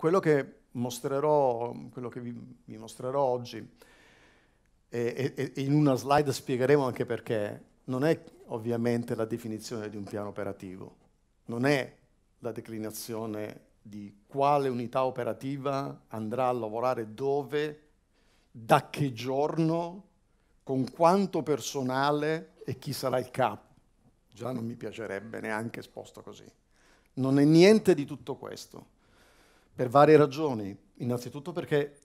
Quello che, mostrerò, quello che vi, vi mostrerò oggi, e, e, e in una slide spiegheremo anche perché, non è ovviamente la definizione di un piano operativo, non è la declinazione di quale unità operativa andrà a lavorare dove, da che giorno, con quanto personale e chi sarà il capo. Già non mi piacerebbe neanche esposto così. Non è niente di tutto questo per varie ragioni. Innanzitutto perché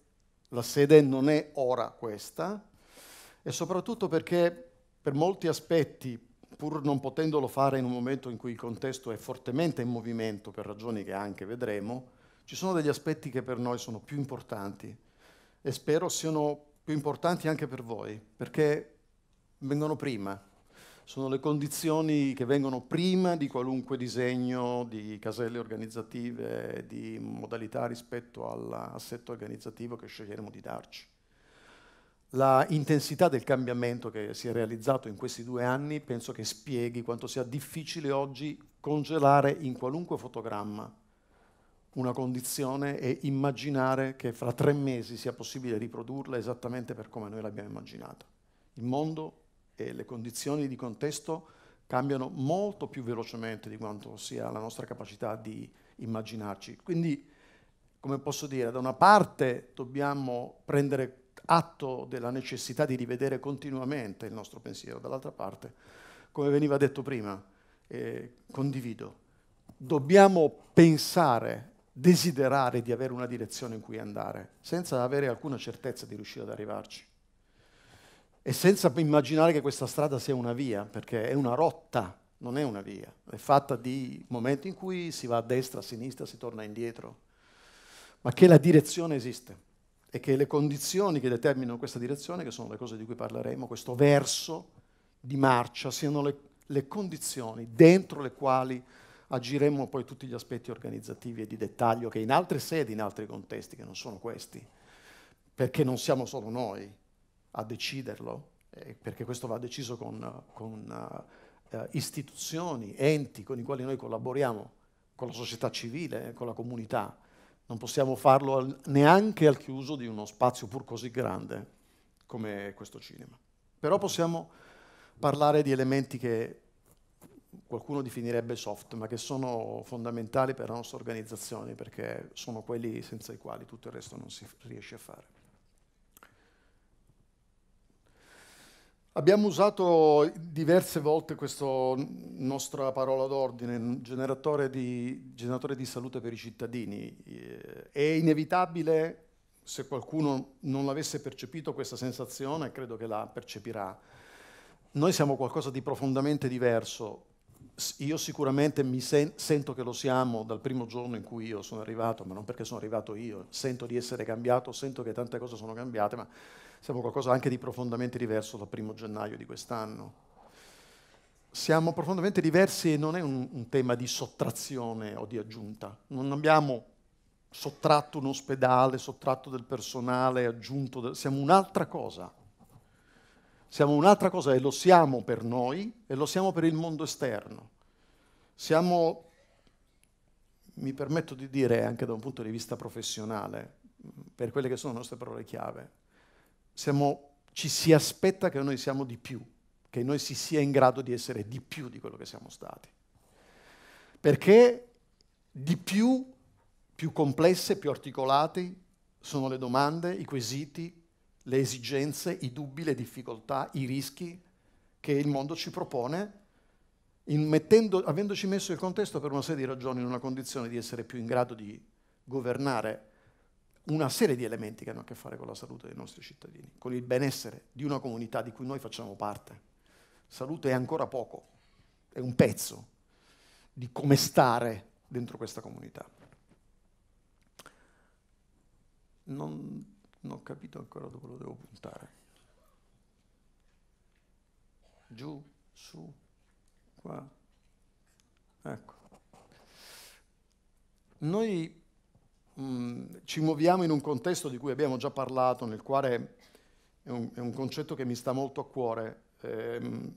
la sede non è ora questa e soprattutto perché per molti aspetti, pur non potendolo fare in un momento in cui il contesto è fortemente in movimento, per ragioni che anche vedremo, ci sono degli aspetti che per noi sono più importanti e spero siano più importanti anche per voi, perché vengono prima sono le condizioni che vengono prima di qualunque disegno di caselle organizzative, di modalità rispetto all'assetto organizzativo che sceglieremo di darci. La intensità del cambiamento che si è realizzato in questi due anni penso che spieghi quanto sia difficile oggi congelare in qualunque fotogramma una condizione e immaginare che fra tre mesi sia possibile riprodurla esattamente per come noi l'abbiamo immaginata. Il mondo e le condizioni di contesto cambiano molto più velocemente di quanto sia la nostra capacità di immaginarci. Quindi, come posso dire, da una parte dobbiamo prendere atto della necessità di rivedere continuamente il nostro pensiero, dall'altra parte, come veniva detto prima, eh, condivido, dobbiamo pensare, desiderare di avere una direzione in cui andare, senza avere alcuna certezza di riuscire ad arrivarci e senza immaginare che questa strada sia una via, perché è una rotta, non è una via, è fatta di momenti in cui si va a destra, a sinistra, si torna indietro, ma che la direzione esiste e che le condizioni che determinano questa direzione, che sono le cose di cui parleremo, questo verso di marcia, siano le, le condizioni dentro le quali agiremo poi tutti gli aspetti organizzativi e di dettaglio che in altre sedi, in altri contesti, che non sono questi, perché non siamo solo noi, a deciderlo, eh, perché questo va deciso con, con eh, istituzioni, enti con i quali noi collaboriamo, con la società civile, eh, con la comunità. Non possiamo farlo al, neanche al chiuso di uno spazio pur così grande come questo cinema. Però possiamo parlare di elementi che qualcuno definirebbe soft, ma che sono fondamentali per la nostra organizzazione, perché sono quelli senza i quali tutto il resto non si riesce a fare. Abbiamo usato diverse volte questa nostra parola d'ordine, generatore di, generatore di, salute per i cittadini. Eh, è inevitabile, se qualcuno non l'avesse percepito questa sensazione, credo che la percepirà. Noi siamo qualcosa di profondamente diverso. Io sicuramente mi sen sento che lo siamo dal primo giorno in cui io sono arrivato, ma non perché sono arrivato io, sento di essere cambiato, sento che tante cose sono cambiate, ma siamo qualcosa anche di profondamente diverso dal primo gennaio di quest'anno. Siamo profondamente diversi e non è un, un tema di sottrazione o di aggiunta. Non abbiamo sottratto un ospedale, sottratto del personale, aggiunto... Del... Siamo un'altra cosa. Siamo un'altra cosa e lo siamo per noi e lo siamo per il mondo esterno. Siamo, mi permetto di dire anche da un punto di vista professionale, per quelle che sono le nostre parole chiave, siamo, ci si aspetta che noi siamo di più, che noi si sia in grado di essere di più di quello che siamo stati. Perché di più, più complesse, più articolate sono le domande, i quesiti, le esigenze, i dubbi, le difficoltà, i rischi che il mondo ci propone, mettendo, avendoci messo il contesto per una serie di ragioni in una condizione di essere più in grado di governare una serie di elementi che hanno a che fare con la salute dei nostri cittadini, con il benessere di una comunità di cui noi facciamo parte. Salute è ancora poco, è un pezzo di come stare dentro questa comunità. Non, non ho capito ancora dove lo devo puntare. Giù, su, qua. Ecco. Noi mh, mm, ci muoviamo in un contesto di cui abbiamo già parlato, nel quale è un, è un concetto che mi sta molto a cuore. Ehm,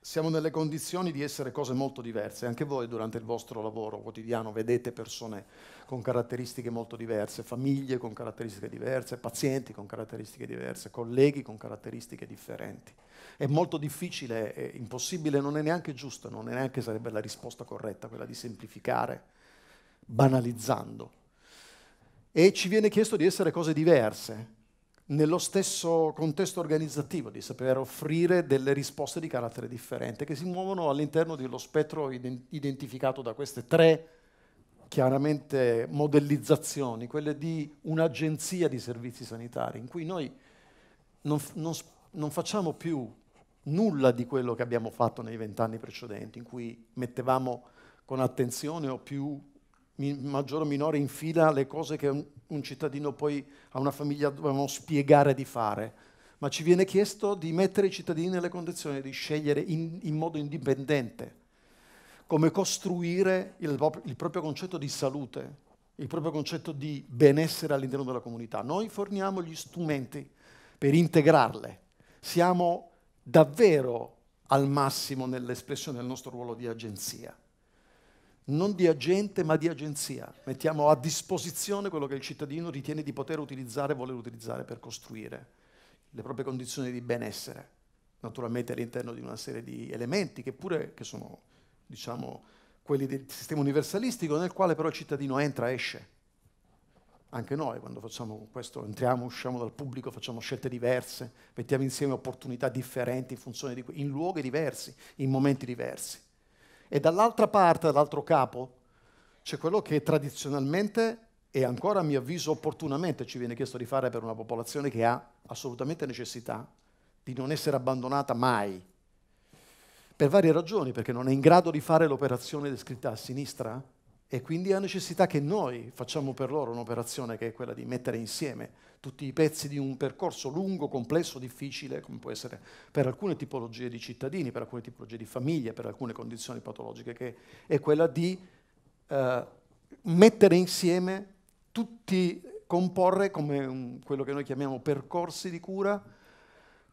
siamo nelle condizioni di essere cose molto diverse. Anche voi durante il vostro lavoro quotidiano vedete persone con caratteristiche molto diverse, famiglie con caratteristiche diverse, pazienti con caratteristiche diverse, colleghi con caratteristiche differenti. È molto difficile, è impossibile, non è neanche giusto, non è neanche sarebbe la risposta corretta quella di semplificare banalizzando. E ci viene chiesto di essere cose diverse, nello stesso contesto organizzativo, di saper offrire delle risposte di carattere differente, che si muovono all'interno dello spettro identificato da queste tre chiaramente modellizzazioni, quelle di un'agenzia di servizi sanitari, in cui noi non, non, non facciamo più nulla di quello che abbiamo fatto nei vent'anni precedenti, in cui mettevamo con attenzione o più maggiore o minore in fila le cose che un, un cittadino poi a una famiglia dovevano spiegare di fare, ma ci viene chiesto di mettere i cittadini nelle condizioni di scegliere in, in modo indipendente come costruire il, il proprio concetto di salute, il proprio concetto di benessere all'interno della comunità. Noi forniamo gli strumenti per integrarle. Siamo davvero al massimo nell'espressione del nostro ruolo di agenzia non di agente ma di agenzia. Mettiamo a disposizione quello che il cittadino ritiene di poter utilizzare e voler utilizzare per costruire le proprie condizioni di benessere, naturalmente all'interno di una serie di elementi che pure che sono, diciamo, quelli del sistema universalistico nel quale però il cittadino entra e esce. Anche noi quando facciamo questo, entriamo, usciamo dal pubblico, facciamo scelte diverse, mettiamo insieme opportunità differenti in funzione di in luoghi diversi, in momenti diversi. E dall'altra parte, dall'altro capo, c'è quello che tradizionalmente e ancora a mio avviso opportunamente ci viene chiesto di fare per una popolazione che ha assolutamente necessità di non essere abbandonata mai, per varie ragioni, perché non è in grado di fare l'operazione descritta a sinistra, e quindi ha necessità che noi facciamo per loro un'operazione che è quella di mettere insieme tutti i pezzi di un percorso lungo, complesso, difficile, come può essere per alcune tipologie di cittadini, per alcune tipologie di famiglie, per alcune condizioni patologiche, che è quella di eh, mettere insieme tutti, comporre come un, quello che noi chiamiamo percorsi di cura,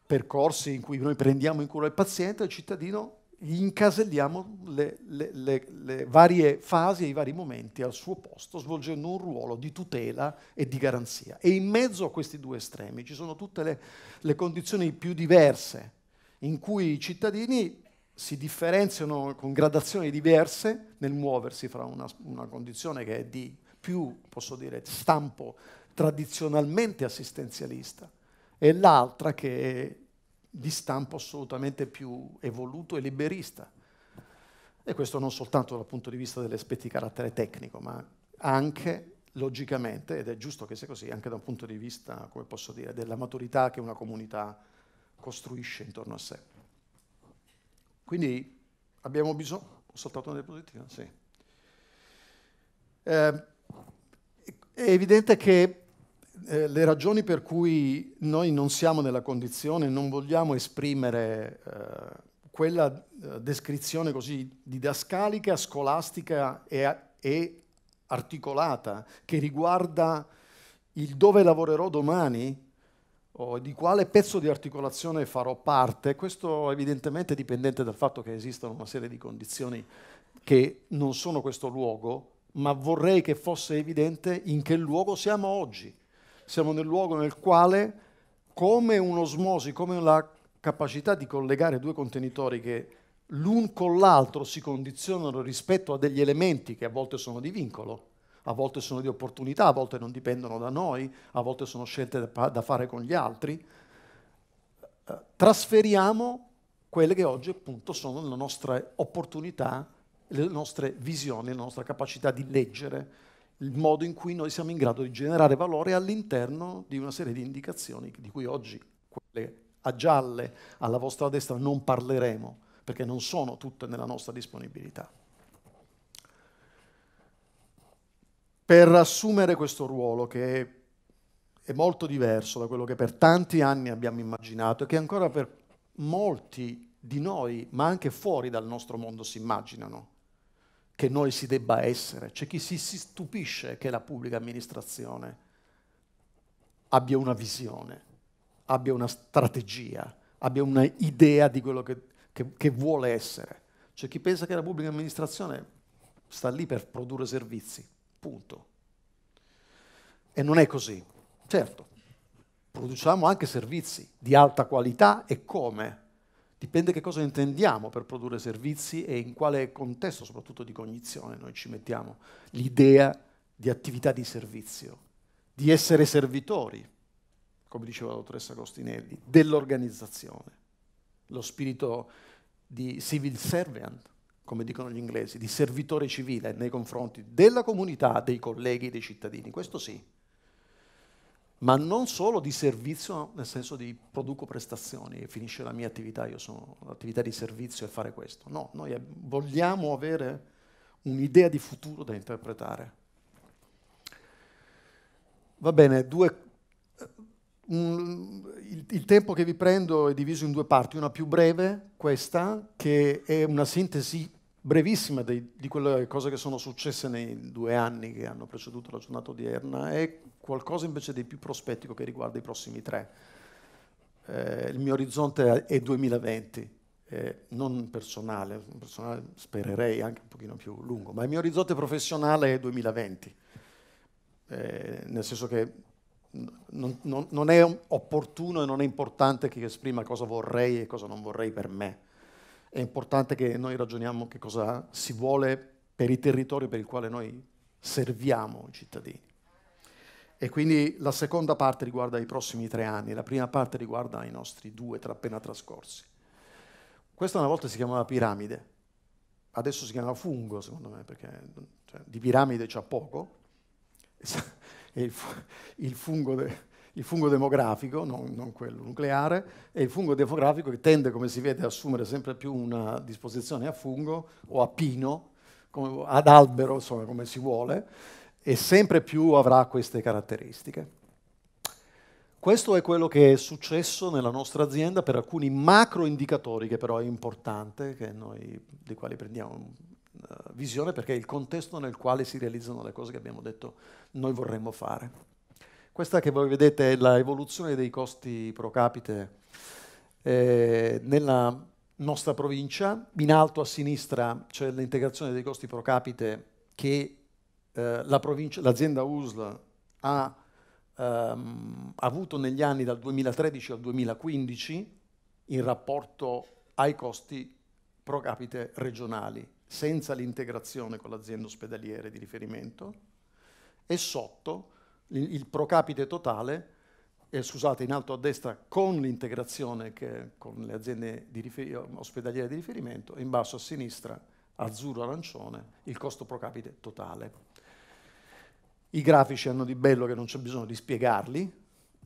percorsi in cui noi prendiamo in cura il paziente, il cittadino, gli incaselliamo le, le, le, le varie fasi e i vari momenti al suo posto, svolgendo un ruolo di tutela e di garanzia. E in mezzo a questi due estremi ci sono tutte le, le condizioni più diverse in cui i cittadini si differenziano con gradazioni diverse nel muoversi fra una, una condizione che è di più, posso dire, stampo tradizionalmente assistenzialista e l'altra che è di stampo assolutamente più evoluto e liberista. E questo non soltanto dal punto di vista degli aspetti di carattere tecnico, ma anche logicamente, ed è giusto che sia così, anche da un punto di vista, come posso dire, della maturità che una comunità costruisce intorno a sé. Quindi abbiamo bisogno... Ho saltato una diapositiva? Sì. Eh, è evidente che eh, le ragioni per cui noi non siamo nella condizione, non vogliamo esprimere eh, quella eh, descrizione così didascalica, scolastica e, e articolata che riguarda il dove lavorerò domani o di quale pezzo di articolazione farò parte, questo evidentemente è dipendente dal fatto che esistono una serie di condizioni che non sono questo luogo, ma vorrei che fosse evidente in che luogo siamo oggi. Siamo nel luogo nel quale, come un'osmosi, come la capacità di collegare due contenitori che l'un con l'altro si condizionano rispetto a degli elementi che a volte sono di vincolo, a volte sono di opportunità, a volte non dipendono da noi, a volte sono scelte da fare con gli altri, eh, trasferiamo quelle che oggi appunto sono le nostre opportunità, le nostre visioni, la nostra capacità di leggere, il modo in cui noi siamo in grado di generare valore all'interno di una serie di indicazioni di cui oggi quelle a gialle alla vostra destra non parleremo, perché non sono tutte nella nostra disponibilità. Per assumere questo ruolo che è molto diverso da quello che per tanti anni abbiamo immaginato e che ancora per molti di noi, ma anche fuori dal nostro mondo, si immaginano che noi si debba essere. C'è chi si, stupisce che la pubblica amministrazione abbia una visione abbia una strategia, abbia un'idea di quello che, che, che vuole essere. Cioè chi pensa che la pubblica amministrazione sta lì per produrre servizi, punto. E non è così. Certo, produciamo anche servizi di alta qualità e come. Dipende che cosa intendiamo per produrre servizi e in quale contesto, soprattutto di cognizione, noi ci mettiamo l'idea di attività di servizio, di essere servitori come diceva la dottoressa Costinelli, dell'organizzazione, lo spirito di civil servant, come dicono gli inglesi, di servitore civile nei confronti della comunità, dei colleghi, dei cittadini, questo sì, ma non solo di servizio nel senso di produco prestazioni, e finisce la mia attività, io sono l'attività di servizio e fare questo, no, noi vogliamo avere un'idea di futuro da interpretare. Va bene, due, un, il, il, tempo che vi prendo è diviso in due parti, una più breve, questa, che è una sintesi brevissima dei, di quelle cose che sono successe nei due anni che hanno preceduto la giornata odierna, e qualcosa invece di più prospettico che riguarda i prossimi tre. Eh, il mio orizzonte è 2020, eh, non personale, personale spererei anche un pochino più lungo, ma il mio orizzonte professionale è 2020, eh, nel senso che non, non, non è opportuno e non è importante che io esprima cosa vorrei e cosa non vorrei per me. È importante che noi ragioniamo che cosa si vuole per il territorio per il quale noi serviamo i cittadini. E quindi la seconda parte riguarda i prossimi tre anni, la prima parte riguarda i nostri due tra appena trascorsi. Questa una volta si chiamava piramide, adesso si chiama fungo secondo me, perché cioè, di piramide c'è poco il, il, fungo de, il, fungo demografico, non, non, quello nucleare, è il fungo demografico che tende, come si vede, a assumere sempre più una disposizione a fungo o a pino, come, ad albero, insomma, come si vuole, e sempre più avrà queste caratteristiche. Questo è quello che è successo nella nostra azienda per alcuni macro indicatori che però è importante, noi, di quali prendiamo eh, visione perché è il contesto nel quale si realizzano le cose che abbiamo detto noi vorremmo fare. Questa che voi vedete è l'evoluzione dei costi pro capite eh, nella nostra provincia. In alto a sinistra c'è l'integrazione dei costi pro capite che eh, l'azienda la USL ha ehm, avuto negli anni dal 2013 al 2015 in rapporto ai costi pro capite regionali senza l'integrazione con l'azienda ospedaliere di riferimento e sotto il, il pro capite totale, eh, scusate, in alto a destra con l'integrazione con le aziende di ospedaliere di riferimento e in basso a sinistra, azzurro-arancione, il costo pro capite totale. I grafici hanno di bello che non c'è bisogno di spiegarli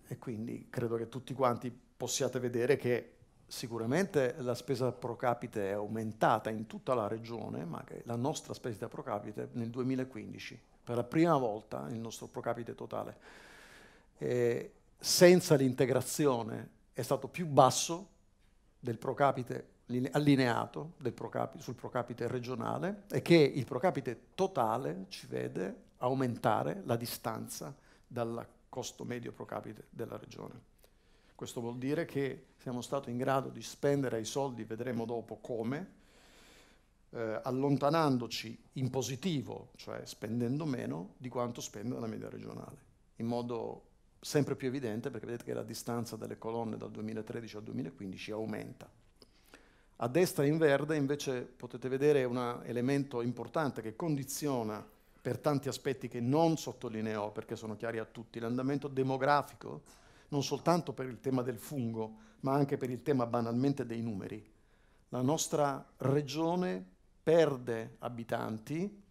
e quindi credo che tutti quanti possiate vedere che sicuramente la spesa pro capite è aumentata in tutta la regione, ma la nostra spesa pro capite nel 2015, per la prima volta il nostro pro capite totale, eh, senza l'integrazione è stato più basso del pro capite allineato pro capite, sul pro capite regionale e che il pro capite totale ci vede aumentare la distanza dal costo medio pro capite della regione. Questo vuol dire che siamo stati in grado di spendere i soldi, vedremo dopo come, eh, allontanandoci in positivo, cioè spendendo meno di quanto spende la media regionale, in modo sempre più evidente perché vedete che la distanza delle colonne dal 2013 al 2015 aumenta. A destra in verde invece potete vedere un elemento importante che condiziona per tanti aspetti che non sottolineo perché sono chiari a tutti, l'andamento demografico non soltanto per il tema del fungo, ma anche per il tema banalmente dei numeri. La nostra regione perde abitanti,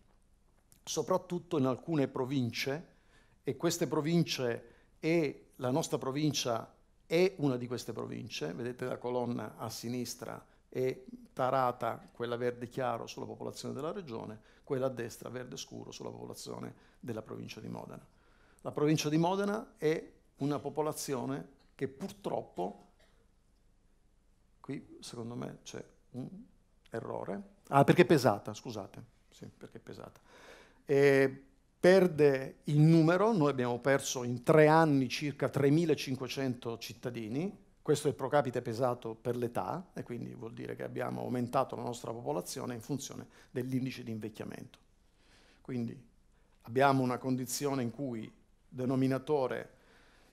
soprattutto in alcune province, e queste province e la nostra provincia è una di queste province, vedete la colonna a sinistra è tarata quella verde chiaro sulla popolazione della regione, quella a destra verde scuro sulla popolazione della provincia di Modena. La provincia di Modena è una popolazione che purtroppo, qui secondo me c'è un errore, ah perché è pesata, scusate, sì, perché è pesata, e perde il numero, noi abbiamo perso in tre anni circa 3.500 cittadini, questo è il pro capite pesato per l'età e quindi vuol dire che abbiamo aumentato la nostra popolazione in funzione dell'indice di invecchiamento. Quindi abbiamo una condizione in cui denominatore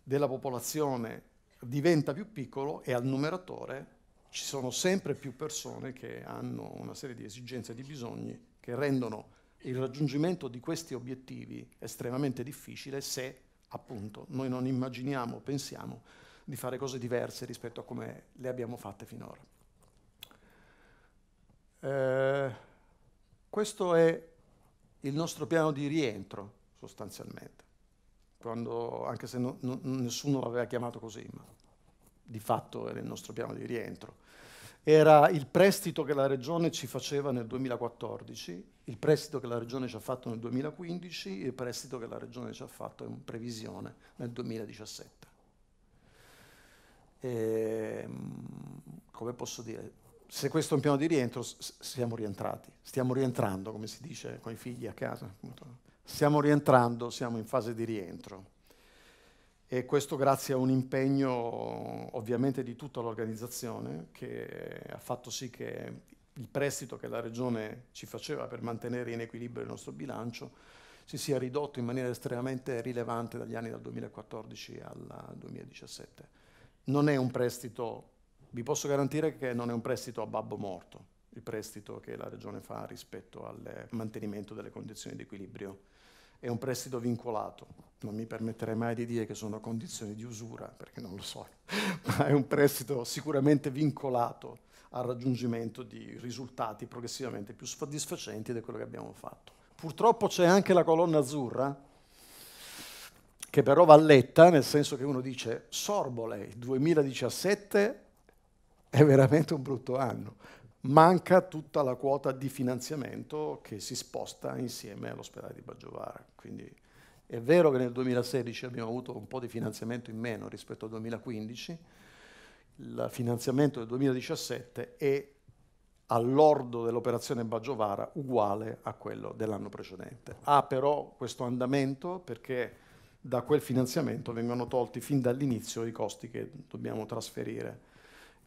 della popolazione diventa più piccolo e al numeratore ci sono sempre più persone che hanno una serie di esigenze e di bisogni che rendono il raggiungimento di questi obiettivi estremamente difficile se appunto noi non immaginiamo, pensiamo di fare cose diverse rispetto a come le abbiamo fatte finora. Eh, questo è il nostro piano di rientro sostanzialmente quando, anche se no, no, nessuno l'aveva chiamato così, ma di fatto era il nostro piano di rientro. Era il prestito che la Regione ci faceva nel 2014, il prestito che la Regione ci ha fatto nel 2015 e il prestito che la Regione ci ha fatto in previsione nel 2017. E, ehm, come posso dire, se questo è un piano di rientro, siamo rientrati, stiamo rientrando, come si dice con i figli a casa. Appunto. Stiamo rientrando, siamo in fase di rientro e questo grazie a un impegno ovviamente di tutta l'organizzazione che ha fatto sì che il prestito che la Regione ci faceva per mantenere in equilibrio il nostro bilancio si sia ridotto in maniera estremamente rilevante dagli anni dal 2014 al 2017. Non è un prestito, vi posso garantire che non è un prestito a babbo morto, il prestito che la Regione fa rispetto al mantenimento delle condizioni di equilibrio è un prestito vincolato. Non mi permetterei mai di dire che sono condizioni di usura, perché non lo so, ma è un prestito sicuramente vincolato al raggiungimento di risultati progressivamente più soddisfacenti di quello che abbiamo fatto. Purtroppo c'è anche la colonna azzurra, che però va letta, nel senso che uno dice Sorbole 2017 è veramente un brutto anno, manca tutta la quota di finanziamento che si sposta insieme all'ospedale di Baggiovara. Quindi è vero che nel 2016 abbiamo avuto un po' di finanziamento in meno rispetto al 2015, il finanziamento del 2017 è all'ordo dell'operazione Baggiovara uguale a quello dell'anno precedente. Ha però questo andamento perché da quel finanziamento vengono tolti fin dall'inizio i costi che dobbiamo trasferire,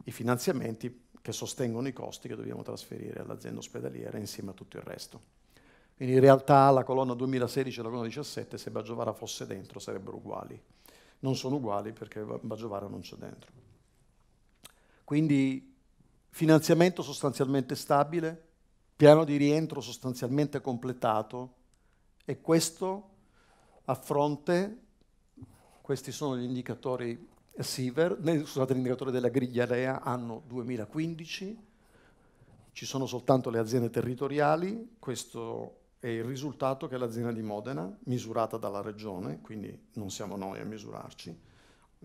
i finanziamenti che sostengono i costi che dobbiamo trasferire all'azienda ospedaliera insieme a tutto il resto. Quindi in realtà la colonna 2016 e la colonna 17, se Baggiovara fosse dentro, sarebbero uguali. Non sono uguali perché Baggiovara non c'è dentro. Quindi finanziamento sostanzialmente stabile, piano di rientro sostanzialmente completato e questo a fronte, questi sono gli indicatori Siever, scusate l'indicatore della griglia REA anno 2015, ci sono soltanto le aziende territoriali, questo è il risultato che l'azienda di Modena, misurata dalla regione, quindi non siamo noi a misurarci,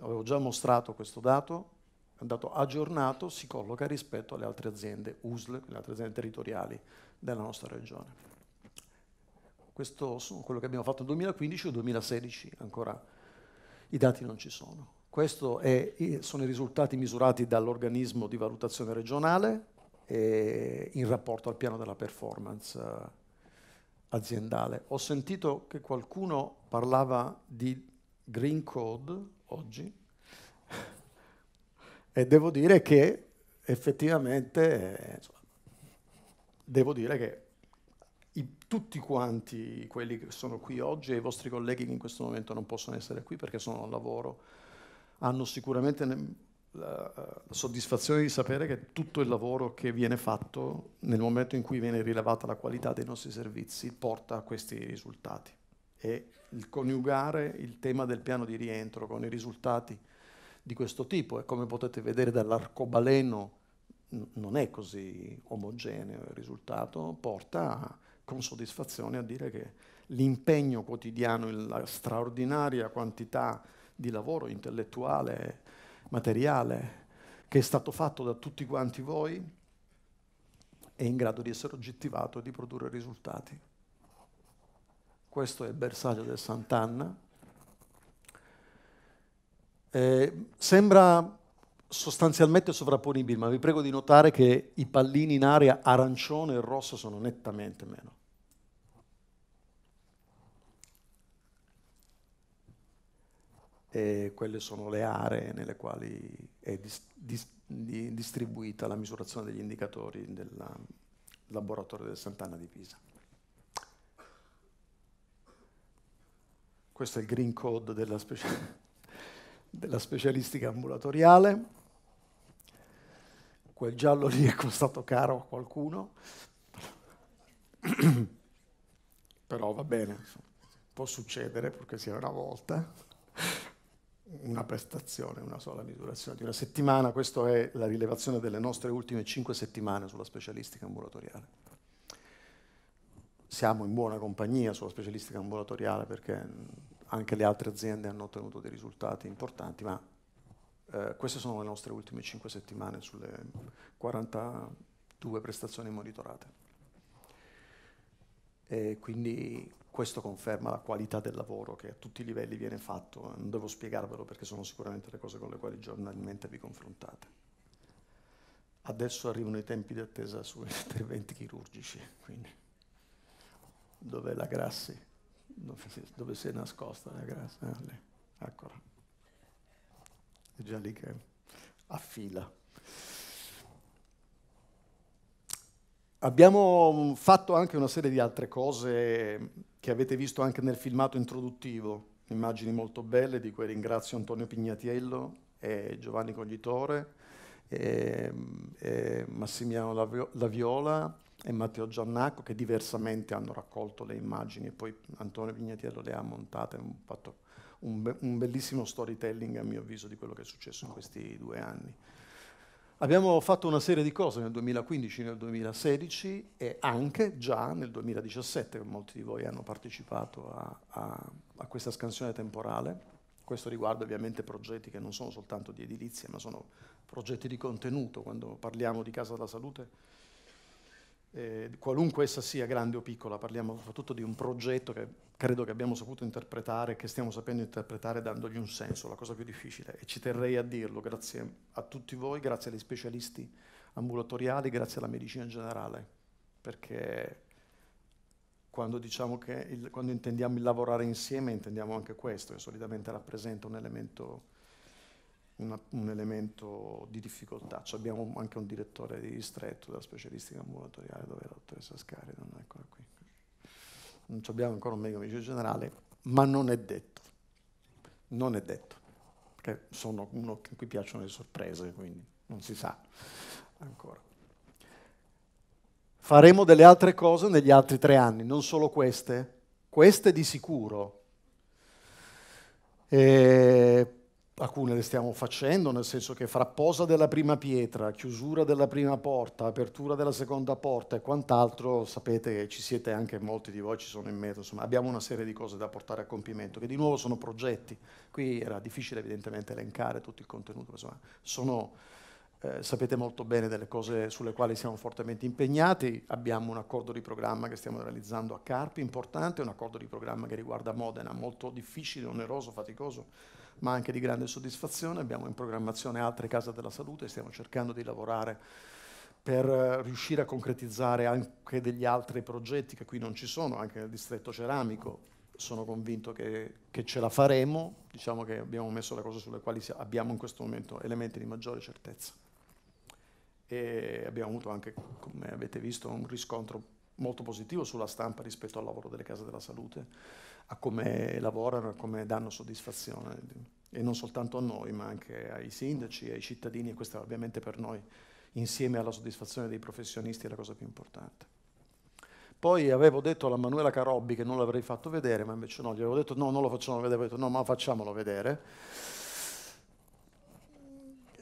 avevo già mostrato questo dato, è un dato aggiornato, si colloca rispetto alle altre aziende USL, le altre aziende territoriali della nostra regione. Questo sono quello che abbiamo fatto nel 2015 e 2016, ancora i dati non ci sono. Questi sono i risultati misurati dall'organismo di valutazione regionale eh, in rapporto al piano della performance aziendale. Ho sentito che qualcuno parlava di Green Code oggi e devo dire che effettivamente, insomma, devo dire che i, tutti quanti quelli che sono qui oggi e i vostri colleghi che in questo momento non possono essere qui perché sono al lavoro, hanno sicuramente la, la soddisfazione di sapere che tutto il lavoro che viene fatto nel momento in cui viene rilevata la qualità dei nostri servizi porta a questi risultati. E il coniugare il tema del piano di rientro con i risultati di questo tipo e come potete vedere dall'arcobaleno non è così omogeneo il risultato, porta con soddisfazione a dire che l'impegno quotidiano, la straordinaria quantità di lavoro intellettuale materiale che è stato fatto da tutti quanti voi è in grado di essere oggettivato e di produrre risultati. Questo è il bersaglio del Sant'Anna. Eh, sembra sostanzialmente sovrapponibile, ma vi prego di notare che i pallini in aria arancione e rosso sono nettamente meno. e quelle sono le aree nelle quali è dis- dis- distribuita la misurazione degli indicatori del laboratorio del Sant'Anna di Pisa. Questo è il green code della, specia- della specialistica ambulatoriale. Quel giallo lì è costato caro a qualcuno, però va bene, può succedere purché sia una volta una prestazione, una sola misurazione di una settimana, questa è la rilevazione delle nostre ultime cinque settimane sulla specialistica ambulatoriale. Siamo in buona compagnia sulla specialistica ambulatoriale perché mm, anche le altre aziende hanno ottenuto dei risultati importanti, ma eh, queste sono le nostre ultime cinque settimane sulle 42 prestazioni monitorate. E quindi questo conferma la qualità del lavoro che a tutti i livelli viene fatto, non devo spiegarvelo perché sono sicuramente le cose con le quali giornalmente vi confrontate. Adesso arrivano i tempi di attesa sugli interventi chirurgici, quindi dov'è la Grassi? Dove, dove si è nascosta la Grassi? Ah, lì. Eccola. È già lì che affila. Abbiamo mm, fatto anche una serie di altre cose che avete visto anche nel filmato introduttivo, immagini molto belle di cui ringrazio Antonio Pignatiello e Giovanni Coglitore, e, mm, e Massimiliano Laviola e Matteo Giannacco che diversamente hanno raccolto le immagini e poi Antonio Pignatiello le ha montate, hanno fatto un, be- un bellissimo storytelling a mio avviso di quello che è successo in questi due anni. Abbiamo fatto una serie di cose nel 2015, nel 2016 e anche già nel 2017, molti di voi hanno partecipato a, a, a questa scansione temporale. Questo riguarda ovviamente progetti che non sono soltanto di edilizia, ma sono progetti di contenuto. Quando parliamo di Casa della Salute eh, qualunque essa sia, grande o piccola, parliamo soprattutto di un progetto che credo che abbiamo saputo interpretare, che stiamo sapendo interpretare dandogli un senso, la cosa più difficile, e ci terrei a dirlo, grazie a tutti voi, grazie agli specialisti ambulatoriali, grazie alla medicina in generale, perché quando, diciamo il, quando intendiamo il lavorare insieme intendiamo anche questo, che solitamente rappresenta un elemento una, un elemento di difficoltà. Cioè abbiamo anche un direttore di distretto della specialistica ambulatoriale, dove la dottoressa Scari non è ancora qui. Non abbiamo ancora un medico vice generale, ma non è detto. Non è detto, perché sono uno a cui piacciono le sorprese, quindi non si sa ancora. Faremo delle altre cose negli altri tre anni, non solo queste, queste di sicuro. E alcune le stiamo facendo, nel senso che fra posa della prima pietra, chiusura della prima porta, apertura della seconda porta e quant'altro, sapete che ci siete anche molti di voi, ci sono in mezzo, insomma abbiamo una serie di cose da portare a compimento, che di nuovo sono progetti. Qui era difficile evidentemente elencare tutto il contenuto, insomma sono, eh, sapete molto bene delle cose sulle quali siamo fortemente impegnati, abbiamo un accordo di programma che stiamo realizzando a Carpi, importante, un accordo di programma che riguarda Modena, molto difficile, oneroso, faticoso ma anche di grande soddisfazione. Abbiamo in programmazione altre case della salute, stiamo cercando di lavorare per eh, riuscire a concretizzare anche degli altri progetti che qui non ci sono, anche nel distretto ceramico. Sono convinto che, che ce la faremo, diciamo che abbiamo messo le cose sulle quali abbiamo in questo momento elementi di maggiore certezza. E abbiamo avuto anche, come avete visto, un riscontro molto positivo sulla stampa rispetto al lavoro delle case della salute a come lavorano, a come danno soddisfazione, e non soltanto a noi, ma anche ai sindaci, ai cittadini, e questa ovviamente per noi, insieme alla soddisfazione dei professionisti, è la cosa più importante. Poi avevo detto alla Manuela Carobbi che non l'avrei fatto vedere, ma invece no, gli avevo detto no, non lo facciamo vedere, avevo detto no, ma facciamolo vedere.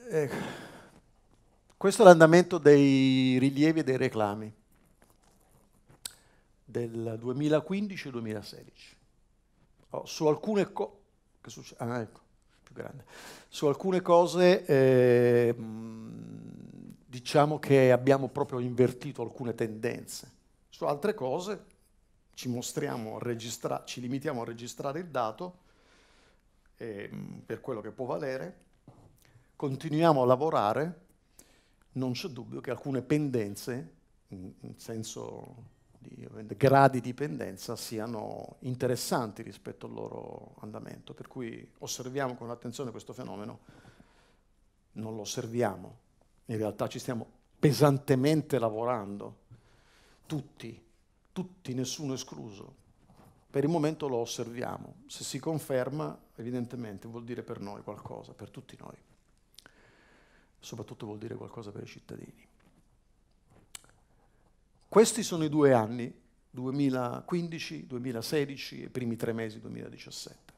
E eh, questo è l'andamento dei rilievi e dei reclami del 2015-2016. Oh, su, alcune co- ah, ecco, su alcune cose, eh, diciamo che abbiamo proprio invertito alcune tendenze. Su altre cose ci, registra- ci limitiamo a registrare il dato eh, per quello che può valere, continuiamo a lavorare, non c'è dubbio che alcune pendenze, in, in senso di gradi di dipendenza siano interessanti rispetto al loro andamento. Per cui osserviamo con attenzione questo fenomeno, non lo osserviamo, in realtà ci stiamo pesantemente lavorando, tutti, tutti, nessuno escluso. Per il momento lo osserviamo, se si conferma evidentemente vuol dire per noi qualcosa, per tutti noi, soprattutto vuol dire qualcosa per i cittadini. Questi sono i due anni, 2015, 2016 e i primi tre mesi 2017.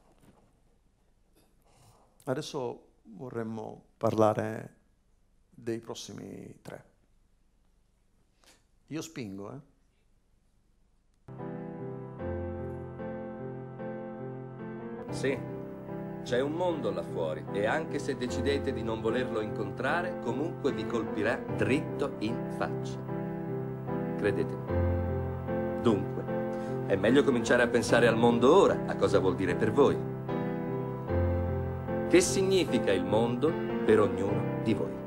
Adesso vorremmo parlare dei prossimi tre. Io spingo, eh? Sì, c'è un mondo là fuori e anche se decidete di non volerlo incontrare, comunque vi colpirà dritto in faccia credetemi. Dunque, è meglio cominciare a pensare al mondo ora, a cosa vuol dire per voi. Che significa il mondo per ognuno di voi?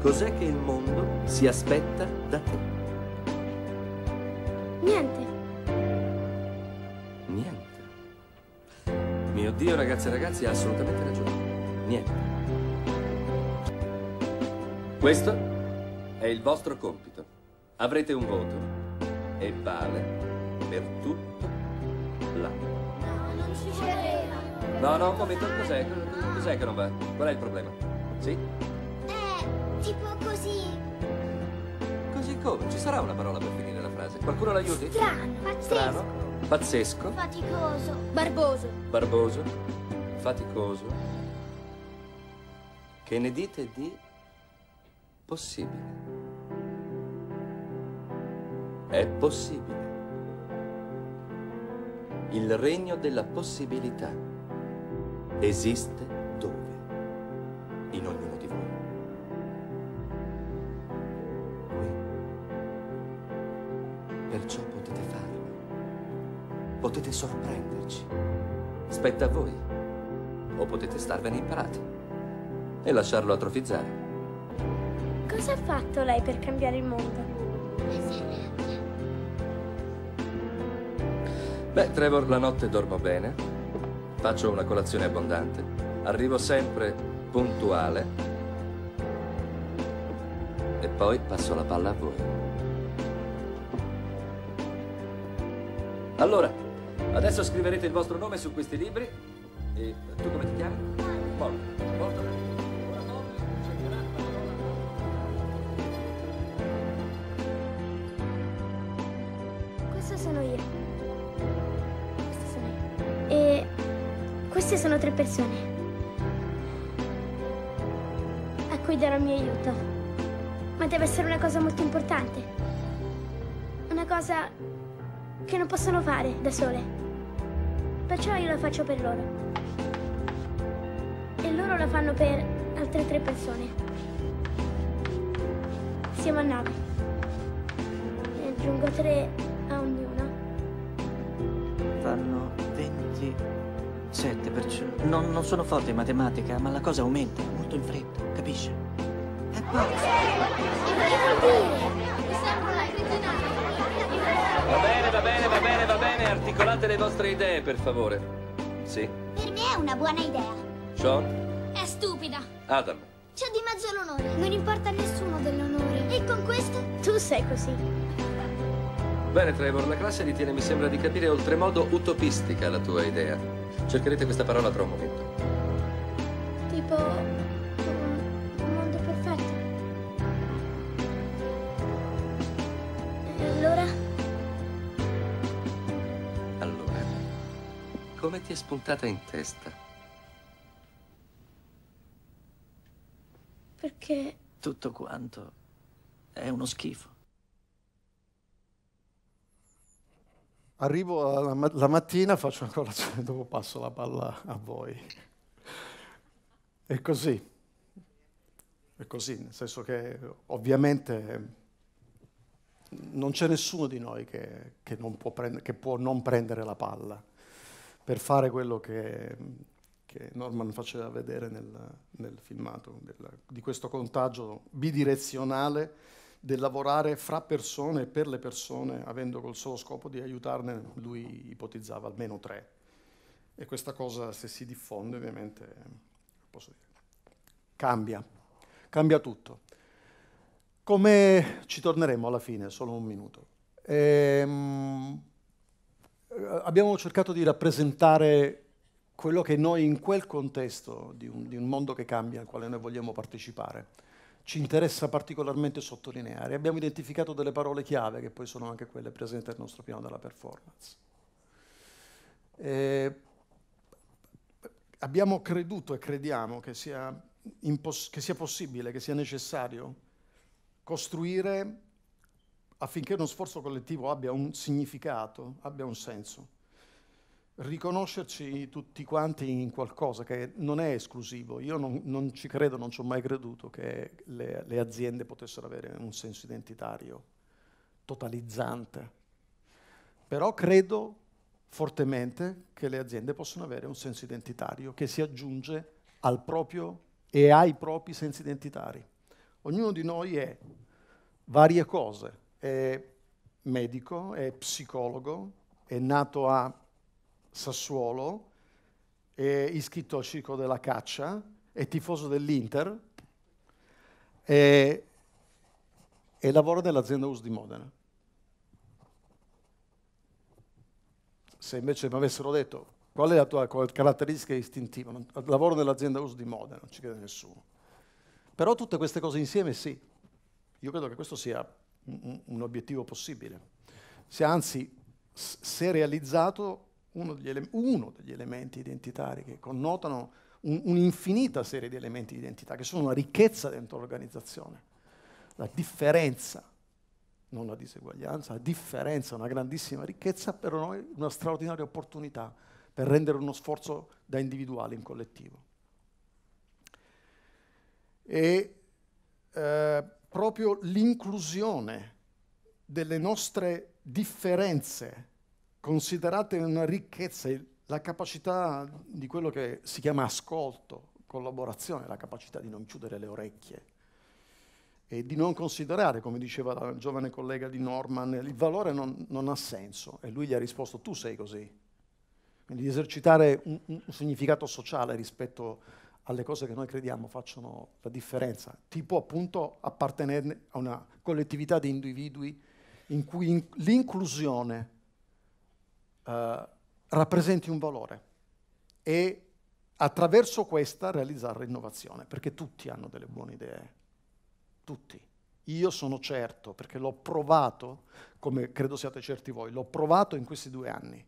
Cos'è che il mondo si aspetta da te? Niente. Niente. Mio Dio, ragazzi e ragazzi, ha assolutamente ragione. Niente. Questo è il vostro compito avrete un voto e vale per tutto l'anno. No, non ci voleva. No, no, come cos'è? Cos'è che non va? Qual è il problema? Sì? Eh, tipo così. Così come? Ci sarà una parola per finire la frase. Qualcuno l'aiuti? Strano. Pazzesco. Strano. Pazzesco. Faticoso. Barboso. Barboso. Faticoso. Che ne dite di possibile? È possibile. Il regno della possibilità esiste dove? In ognuno di voi. Qui. Perciò potete farlo. Potete sorprenderci. Spetta a voi. O potete starvene imparati e lasciarlo atrofizzare. Cosa ha fatto lei per cambiare il mondo? Beh, Trevor, la notte dormo bene, faccio una colazione abbondante, arrivo sempre puntuale e poi passo la palla a voi. Allora, adesso scriverete il vostro nome su questi libri e tu come ti chiami? altre persone a cui darò il mio aiuto. Ma deve essere una cosa molto importante. Una cosa che non possono fare da sole. Perciò io la faccio per loro. E loro la fanno per altre tre persone. Siamo a nove. Ne aggiungo tre non, non sono forte in matematica, ma la cosa aumenta molto in fretta, capisci? È poco. Va bene, va bene, va bene, va bene, articolate le vostre idee, per favore. Sì. Per me è una buona idea. Sean? È stupida. Adam. C'è di mezzo l'onore, non importa a nessuno dell'onore. E con questo? Tu sei così. Bene Trevor, la classe ritiene, mi sembra di capire, oltremodo utopistica la tua idea. Cercherete questa parola tra un momento. Tipo... un mondo perfetto. E allora? Allora, come ti è spuntata in testa? Perché... Tutto quanto è uno schifo. arrivo la, la mattina, faccio una colazione, dopo passo la palla a voi. È così. È così, nel senso che ovviamente non c'è nessuno di noi che, che, può, prendere, che può, non prendere la palla per fare quello che, che Norman faceva vedere nel, nel filmato del, di questo contagio bidirezionale del lavorare fra persone e per le persone, avendo col solo scopo di aiutarne, lui ipotizzava almeno tre. E questa cosa, se si diffonde, ovviamente, posso dire, cambia, cambia tutto. Come ci torneremo alla fine, solo un minuto. Ehm, abbiamo cercato di rappresentare quello che noi in quel contesto di un, di un mondo che cambia, al quale noi vogliamo partecipare ci interessa particolarmente sottolineare. Abbiamo identificato delle parole chiave che poi sono anche quelle presenti nel nostro piano della performance. Eh, abbiamo creduto e crediamo che sia, che sia possibile, che sia necessario costruire affinché uno sforzo collettivo abbia un significato, abbia un senso riconoscerci tutti quanti in qualcosa che non è esclusivo. Io non, non ci credo, non ci ho mai creduto che le, le, aziende potessero avere un senso identitario totalizzante. Però credo fortemente che le aziende possono avere un senso identitario che si aggiunge al proprio e ai propri sensi identitari. Ognuno di noi è varie cose, è medico, è psicologo, è nato a Sassuolo, è iscritto al circo della caccia, è tifoso dell'Inter e, e lavora nell'azienda US di Modena. Se invece mi avessero detto qual è la tua caratteristica istintiva, lavoro nell'azienda US di Modena, non ci crede nessuno. Però tutte queste cose insieme sì, io credo che questo sia un, obiettivo possibile. Se anzi, se realizzato, uno degli, ele- uno degli elementi identitari che connotano un, un'infinita serie di elementi di identità, che sono una ricchezza dentro l'organizzazione. La differenza, non la diseguaglianza, la differenza è una grandissima ricchezza, per noi una straordinaria opportunità per rendere uno sforzo da individuale in collettivo. E eh, proprio l'inclusione delle nostre differenze considerate una ricchezza la capacità di quello che si chiama ascolto, collaborazione, la capacità di non chiudere le orecchie e di non considerare, come diceva la giovane collega di Norman, il valore non, non ha senso e lui gli ha risposto tu sei così. Quindi esercitare un, un significato sociale rispetto alle cose che noi crediamo facciano la differenza, tipo appunto appartenere a una collettività di individui in cui l'inclusione eh, rappresenti un valore e attraverso questa realizzare innovazione, perché tutti hanno delle buone idee, tutti. Io sono certo, perché l'ho provato, come credo siate certi voi, l'ho provato in questi due anni.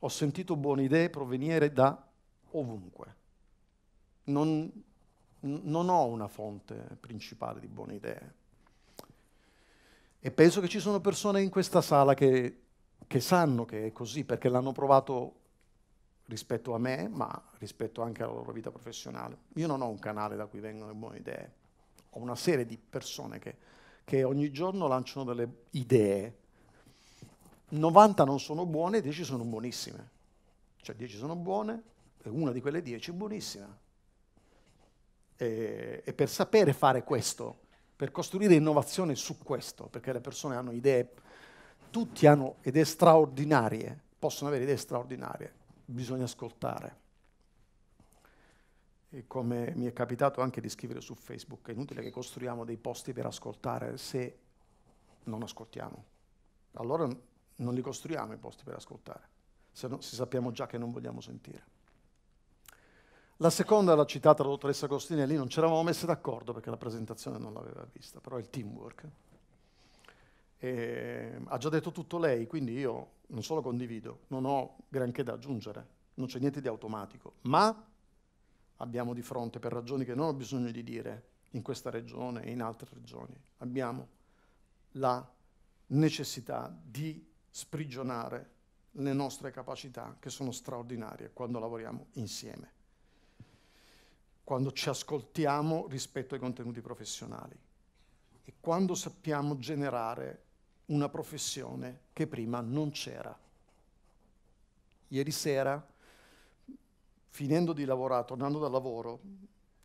Ho sentito buone idee provenire da ovunque. Non, non ho una fonte principale di buone idee. E penso che ci sono persone in questa sala che che sanno che è così perché l'hanno provato rispetto a me, ma rispetto anche alla loro vita professionale. Io non ho un canale da cui vengono le buone idee, ho una serie di persone che, che ogni giorno lanciano delle idee. 90 non sono buone, 10 sono buonissime. Cioè 10 sono buone e una di quelle 10 è buonissima. E, e per sapere fare questo, per costruire innovazione su questo, perché le persone hanno idee tutti hanno idee straordinarie, possono avere idee straordinarie, bisogna ascoltare. E come mi è capitato anche di scrivere su Facebook, è inutile che costruiamo dei posti per ascoltare se non ascoltiamo. Allora non li costruiamo i posti per ascoltare, se, no, se sappiamo già che non vogliamo sentire. La seconda l'ha citata la dottoressa lì non ci eravamo messi d'accordo perché la presentazione non l'aveva vista, però è il teamwork. E, ehm, ha già detto tutto lei, quindi io non solo condivido, non ho granché da aggiungere, non c'è niente di automatico, ma abbiamo di fronte, per ragioni che non ho bisogno di dire, in questa regione e in altre regioni, abbiamo la necessità di sprigionare le nostre capacità che sono straordinarie quando lavoriamo insieme, quando ci ascoltiamo rispetto ai contenuti professionali e quando sappiamo generare una professione che prima non c'era. Ieri sera, finendo di lavorare, tornando dal lavoro,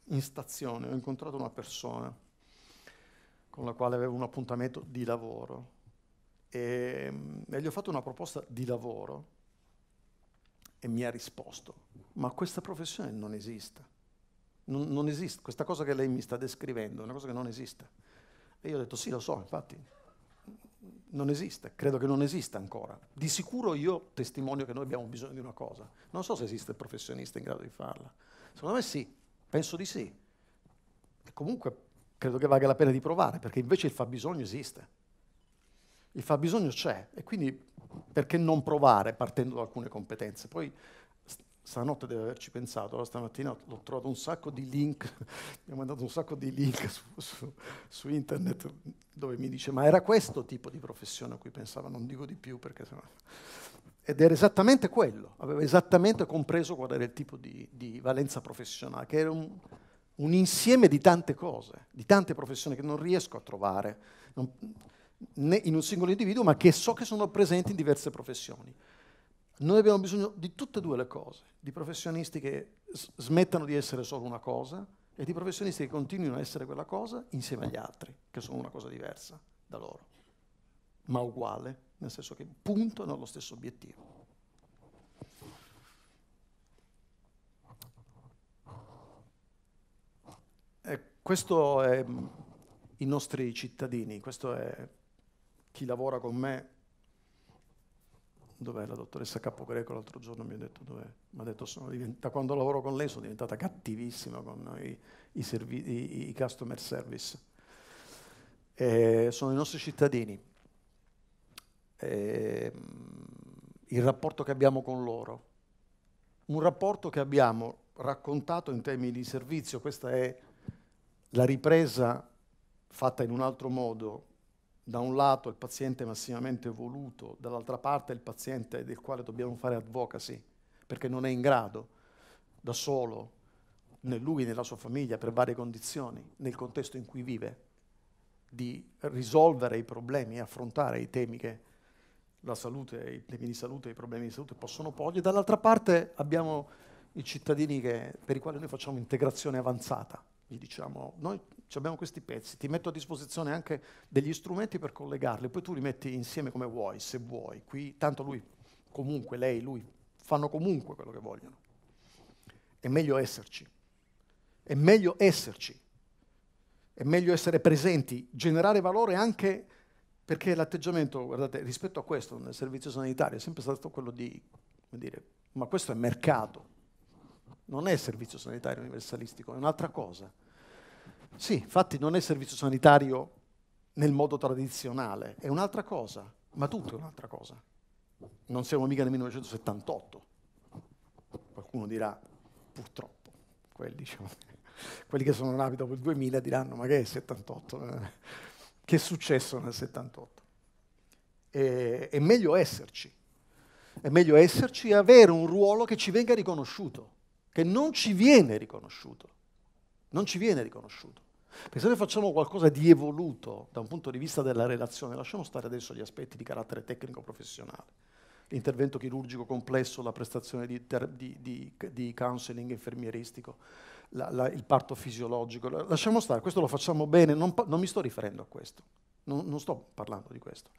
in stazione ho incontrato una persona con la quale avevo un appuntamento di lavoro e, e gli ho fatto una proposta di lavoro e mi ha risposto, ma questa professione non esiste. Non, non esiste, questa cosa che lei mi sta descrivendo è una cosa che non esiste. E io ho detto sì, lo so, infatti non esiste, credo che non esista ancora. Di sicuro io testimonio che noi abbiamo bisogno di una cosa. Non so se esiste il professionista in grado di farla. Secondo me sì, penso di sì. E comunque credo che valga la pena di provare, perché invece il fabbisogno esiste. Il fabbisogno c'è e quindi perché non provare partendo da alcune competenze? Poi stanotte deve averci pensato, stamattina ho trovato un sacco di link, mi ha mandato un sacco di link su, su, su, internet dove mi dice ma era questo tipo di professione a cui pensava, non dico di più perché sennò... Ed era esattamente quello, aveva esattamente compreso qual era il tipo di, di valenza professionale, che era un, un, insieme di tante cose, di tante professioni che non riesco a trovare non, né in un singolo individuo, ma che so che sono presenti in diverse professioni. Noi abbiamo bisogno di tutte e due le cose, di professionisti che smettano di essere solo una cosa e di professionisti che continuino a essere quella cosa insieme agli altri, che sono una cosa diversa da loro, ma uguale, nel senso che puntano allo stesso obiettivo. E eh, questo è mm, i nostri cittadini, questo è chi lavora con me dov'è la dottoressa Capogreco l'altro giorno mi ha detto dov'è, mi ha detto da quando lavoro con lei sono diventata cattivissima con i, i, servi, i, i customer service. Eh, sono i nostri cittadini, eh, il rapporto che abbiamo con loro, un rapporto che abbiamo raccontato in termini di servizio, questa è la ripresa fatta in un altro modo da un lato il paziente massimamente voluto, dall'altra parte il paziente del quale dobbiamo fare advocacy, perché non è in grado da solo, né lui né la sua famiglia, per varie condizioni, nel contesto in cui vive, di risolvere i problemi e affrontare i temi che la salute, i temi di salute i problemi di salute possono porgli. Dall'altra parte abbiamo i cittadini che, per i quali noi facciamo integrazione avanzata, gli diciamo, noi abbiamo questi pezzi, ti metto a disposizione anche degli strumenti per collegarli, poi tu li metti insieme come vuoi, se vuoi. Qui tanto lui, comunque, lei, lui, fanno comunque quello che vogliono. È meglio esserci. È meglio esserci. È meglio essere presenti, generare valore anche perché l'atteggiamento, guardate, rispetto a questo nel servizio sanitario è sempre stato quello di, come dire, ma questo è mercato, non è servizio sanitario universalistico, è un'altra cosa. Sì, infatti non è servizio sanitario nel modo tradizionale, è un'altra cosa, ma tutto è un'altra cosa. Non siamo mica nel 1978. Qualcuno dirà, purtroppo, quelli, diciamo, quelli che sono nati dopo il 2000 diranno, ma che è il 78? Che è successo nel 78? E, è meglio esserci, è meglio esserci e avere un ruolo che ci venga riconosciuto, che non ci viene riconosciuto non ci viene riconosciuto. Perché se noi facciamo qualcosa di evoluto da un punto di vista della relazione, lasciamo stare adesso gli aspetti di carattere tecnico-professionale, l'intervento chirurgico complesso, la prestazione di, di, di, di counseling infermieristico, la, la, il parto fisiologico, lasciamo stare, questo lo facciamo bene, non, non mi sto riferendo a questo, non, non sto parlando di questo.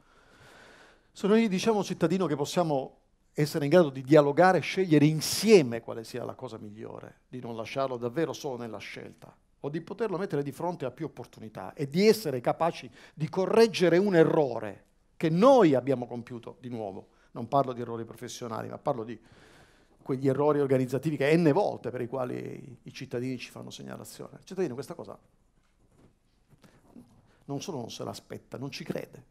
Se noi diciamo a un cittadino che possiamo essere in grado di dialogare e scegliere insieme quale sia la cosa migliore, di non lasciarlo davvero solo nella scelta, o di poterlo mettere di fronte a più opportunità e di essere capaci di correggere un errore che noi abbiamo compiuto di nuovo. Non parlo di errori professionali, ma parlo di quegli errori organizzativi che n volte per i quali i cittadini ci fanno segnalazione. Il cittadino questa cosa non solo non se l'aspetta, non ci crede.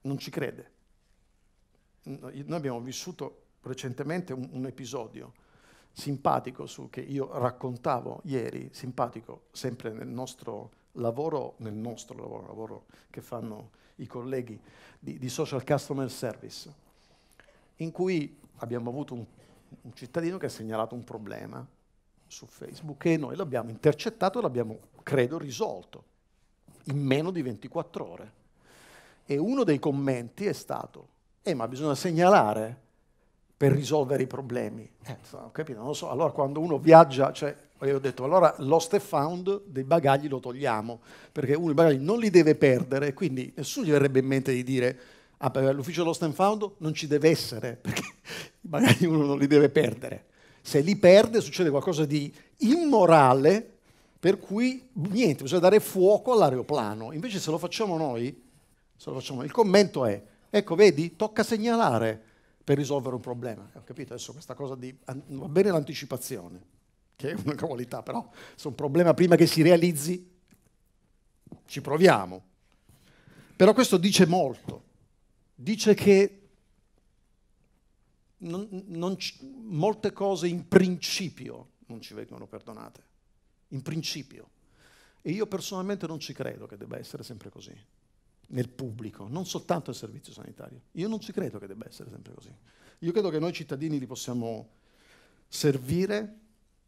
Non ci crede noi abbiamo vissuto recentemente un, un episodio simpatico su, che io raccontavo ieri, simpatico sempre nel nostro lavoro, nel nostro lavoro, lavoro che fanno i colleghi di, di Social Customer Service, in cui abbiamo avuto un, un cittadino che ha segnalato un problema su Facebook e noi l'abbiamo intercettato e l'abbiamo, credo, risolto in meno di 24 ore. E uno dei commenti è stato, eh, ma bisogna segnalare per risolvere i problemi. Eh, non capito, non lo so. Allora quando uno viaggia, cioè, io ho detto, allora l'host and found dei bagagli lo togliamo, perché uno i bagagli non li deve perdere, quindi nessuno gli verrebbe in mente di dire ah, l'ufficio dell'host and found non ci deve essere, perché i bagagli uno non li deve perdere. Se li perde succede qualcosa di immorale, per cui niente, bisogna dare fuoco all'aeroplano. Invece se lo facciamo noi, se lo facciamo noi, il commento è Ecco, vedi, tocca segnalare per risolvere un problema. Ho capito adesso questa cosa di... va bene l'anticipazione, che è una qualità, però se un problema prima che si realizzi ci proviamo. Però questo dice molto, dice che non, non molte cose in principio non ci vengono perdonate, in principio. E io personalmente non ci credo che debba essere sempre così nel pubblico, non soltanto nel servizio sanitario. Io non ci credo che debba essere sempre così. Io credo che noi cittadini li possiamo servire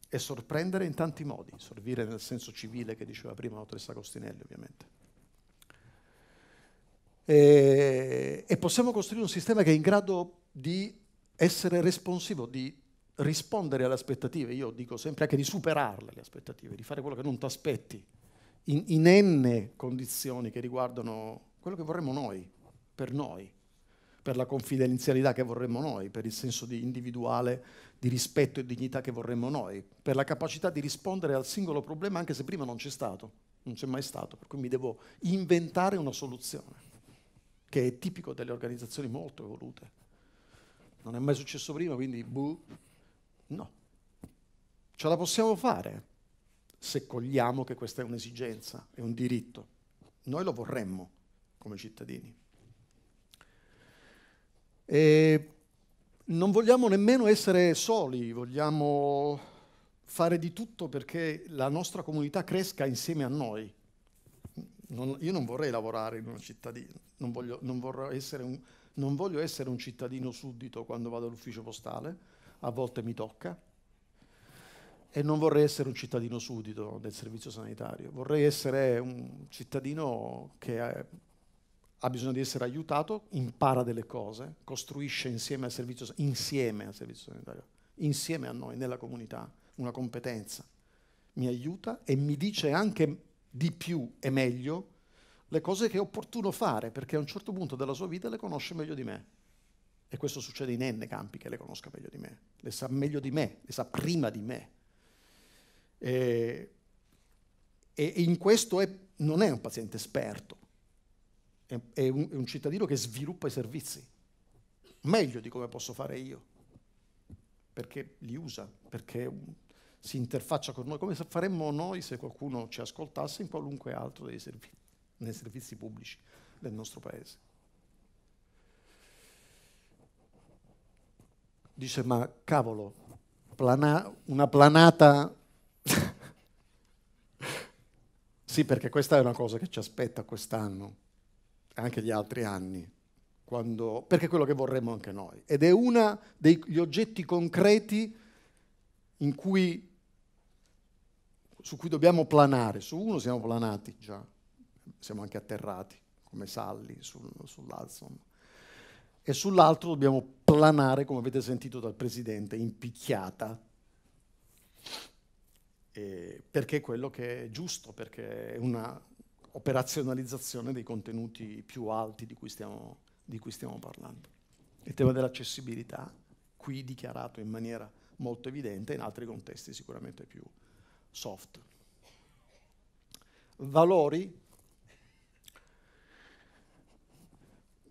e sorprendere in tanti modi, servire nel senso civile che diceva prima la dottoressa Costinelli ovviamente. E, e possiamo costruire un sistema che è in grado di essere responsivo, di rispondere alle aspettative, io dico sempre anche di superarle le aspettative, di fare quello che non ti aspetti, in, in n condizioni che riguardano quello che vorremmo noi, per noi, per la confidenzialità che vorremmo noi, per il senso di individuale di rispetto e dignità che vorremmo noi, per la capacità di rispondere al singolo problema anche se prima non c'è stato, non c'è mai stato, per cui mi devo inventare una soluzione, che è tipico delle organizzazioni molto evolute. Non è mai successo prima, quindi buh, no. Ce la possiamo fare se cogliamo che questa è un'esigenza, è un diritto. Noi lo vorremmo come cittadini. E non vogliamo nemmeno essere soli, vogliamo fare di tutto perché la nostra comunità cresca insieme a noi. Non, io non vorrei lavorare in una cittadina, non voglio, non, un, non voglio essere un cittadino suddito quando vado all'ufficio postale, a volte mi tocca, e non vorrei essere un cittadino suddito del servizio sanitario, vorrei essere un cittadino che ha bisogno di essere aiutato, impara delle cose, costruisce insieme al servizio, insieme al servizio sanitario, insieme a noi, nella comunità, una competenza. Mi aiuta e mi dice anche di più e meglio le cose che è opportuno fare, perché a un certo punto della sua vita le conosce meglio di me. E questo succede in N campi che le conosca meglio di me, le sa meglio di me, le sa prima di me. E, e in questo è, non è un paziente esperto, è, è, un, è un cittadino che sviluppa i servizi, meglio di come posso fare io, perché li usa, perché si interfaccia con noi, come faremmo noi se qualcuno ci ascoltasse in qualunque altro dei servizi, nei servizi pubblici del nostro paese. Dice, ma cavolo, plana- una planata... sì, perché questa è una cosa che ci aspetta quest'anno anche gli altri anni, quando, perché è quello che vorremmo anche noi. Ed è uno degli oggetti concreti cui, su cui dobbiamo planare. Su uno siamo planati già, siamo anche atterrati come Salli sul, sull'Alson. E sull'altro dobbiamo planare, come avete sentito dal Presidente, in picchiata, eh, perché è quello che è giusto, perché è una operazionalizzazione dei contenuti più alti di cui stiamo, di cui stiamo parlando. Il tema dell'accessibilità, qui dichiarato in maniera molto evidente, in altri contesti sicuramente più soft. Valori,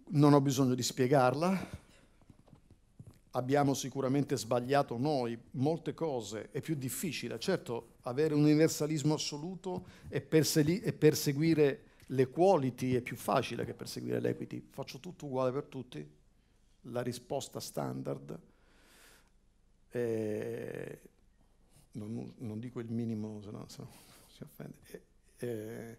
non ho bisogno di spiegarla, abbiamo sicuramente sbagliato noi molte cose, è più difficile, certo avere un universalismo assoluto e, persegui- e perseguire l'equality è più facile che perseguire l'equity, faccio tutto uguale per tutti, la risposta standard, eh, non, non, dico il minimo, se no, se no si offende, eh, eh,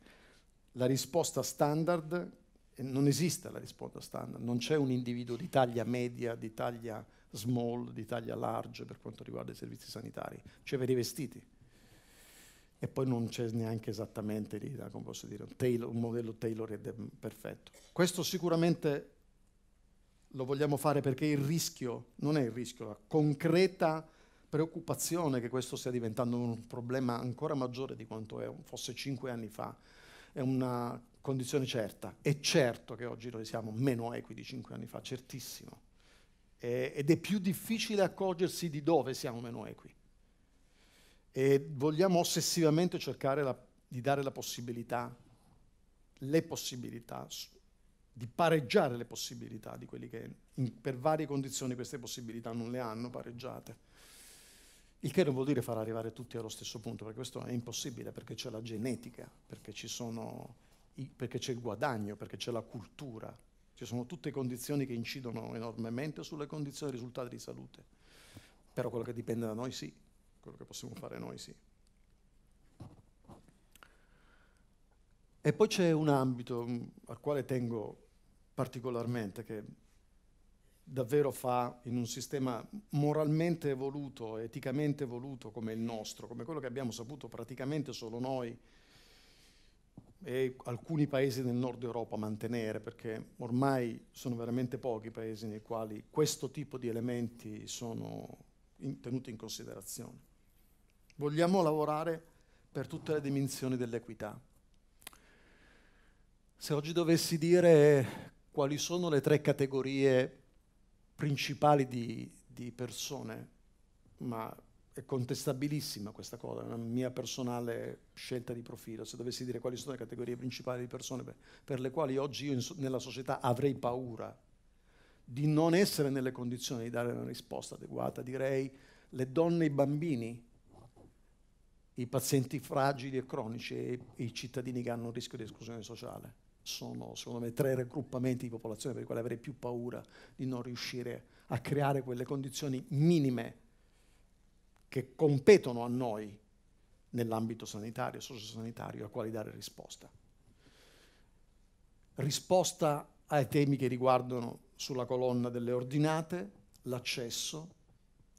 la risposta standard non esiste la risposta standard, non c'è un individuo di taglia media, di taglia small, di taglia large per quanto riguarda i servizi sanitari, cioè per i vestiti. E poi non c'è neanche esattamente lì, eh, come posso dire, un, tailor, un modello tailor ed è perfetto. Questo sicuramente lo vogliamo fare perché il rischio, non è il rischio, la concreta preoccupazione che questo stia diventando un problema ancora maggiore di quanto è, fosse cinque anni fa, è una condizione certa. È certo che oggi noi siamo meno equi di cinque anni fa, certissimo eh, ed è più difficile accorgersi di dove siamo meno equi. E vogliamo ossessivamente cercare la, di dare la possibilità, le possibilità, di pareggiare le possibilità di quelli che in, per varie condizioni queste possibilità non le hanno pareggiate. Il che non vuol dire far arrivare tutti allo stesso punto, perché questo è impossibile, perché c'è la genetica, perché, sono, perché c'è il guadagno, perché c'è la cultura, ci sono tutte condizioni che incidono enormemente sulle condizioni e risultati di salute. Però quello che dipende da noi sì, quello che possiamo fare noi sì. E poi c'è un ambito mm, al quale tengo particolarmente, che davvero fa in un sistema moralmente evoluto, eticamente evoluto come il nostro, come quello che abbiamo saputo praticamente solo noi e alcuni paesi del nord Europa mantenere, perché ormai sono veramente pochi i paesi nei quali questo tipo di elementi sono in, tenuti in considerazione. Vogliamo lavorare per tutte le dimensioni dell'equità. Se oggi dovessi dire quali sono le tre categorie principali di, di persone, ma è contestabilissima questa cosa, è una mia personale scelta di profilo. Se dovessi dire quali sono le categorie principali di persone per, per le quali oggi io in, nella società avrei paura di non essere nelle condizioni di dare una risposta adeguata, direi le donne e i bambini, i pazienti fragili e cronici e i cittadini che hanno un rischio di esclusione sociale. Sono secondo me tre raggruppamenti di popolazione per i quali avrei più paura di non riuscire a creare quelle condizioni minime che competono a noi nell'ambito sanitario, sociosanitario, a quali dare risposta. Risposta ai temi che riguardano sulla colonna delle ordinate, l'accesso,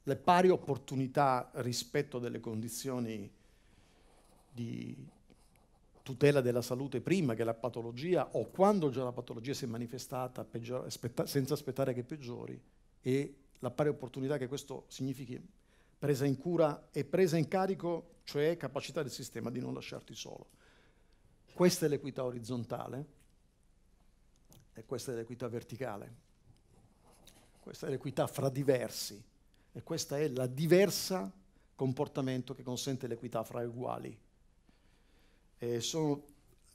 le pari opportunità rispetto delle condizioni di tutela della salute prima che la patologia o quando già la patologia si è manifestata peggior- aspetta- senza aspettare che peggiori e la pari opportunità che questo significhi presa in cura e presa in carico, cioè capacità del sistema di non lasciarti solo. Questa è l'equità orizzontale e questa è l'equità verticale. Questa è l'equità fra diversi e questa è la diversa comportamento che consente l'equità fra uguali. E sono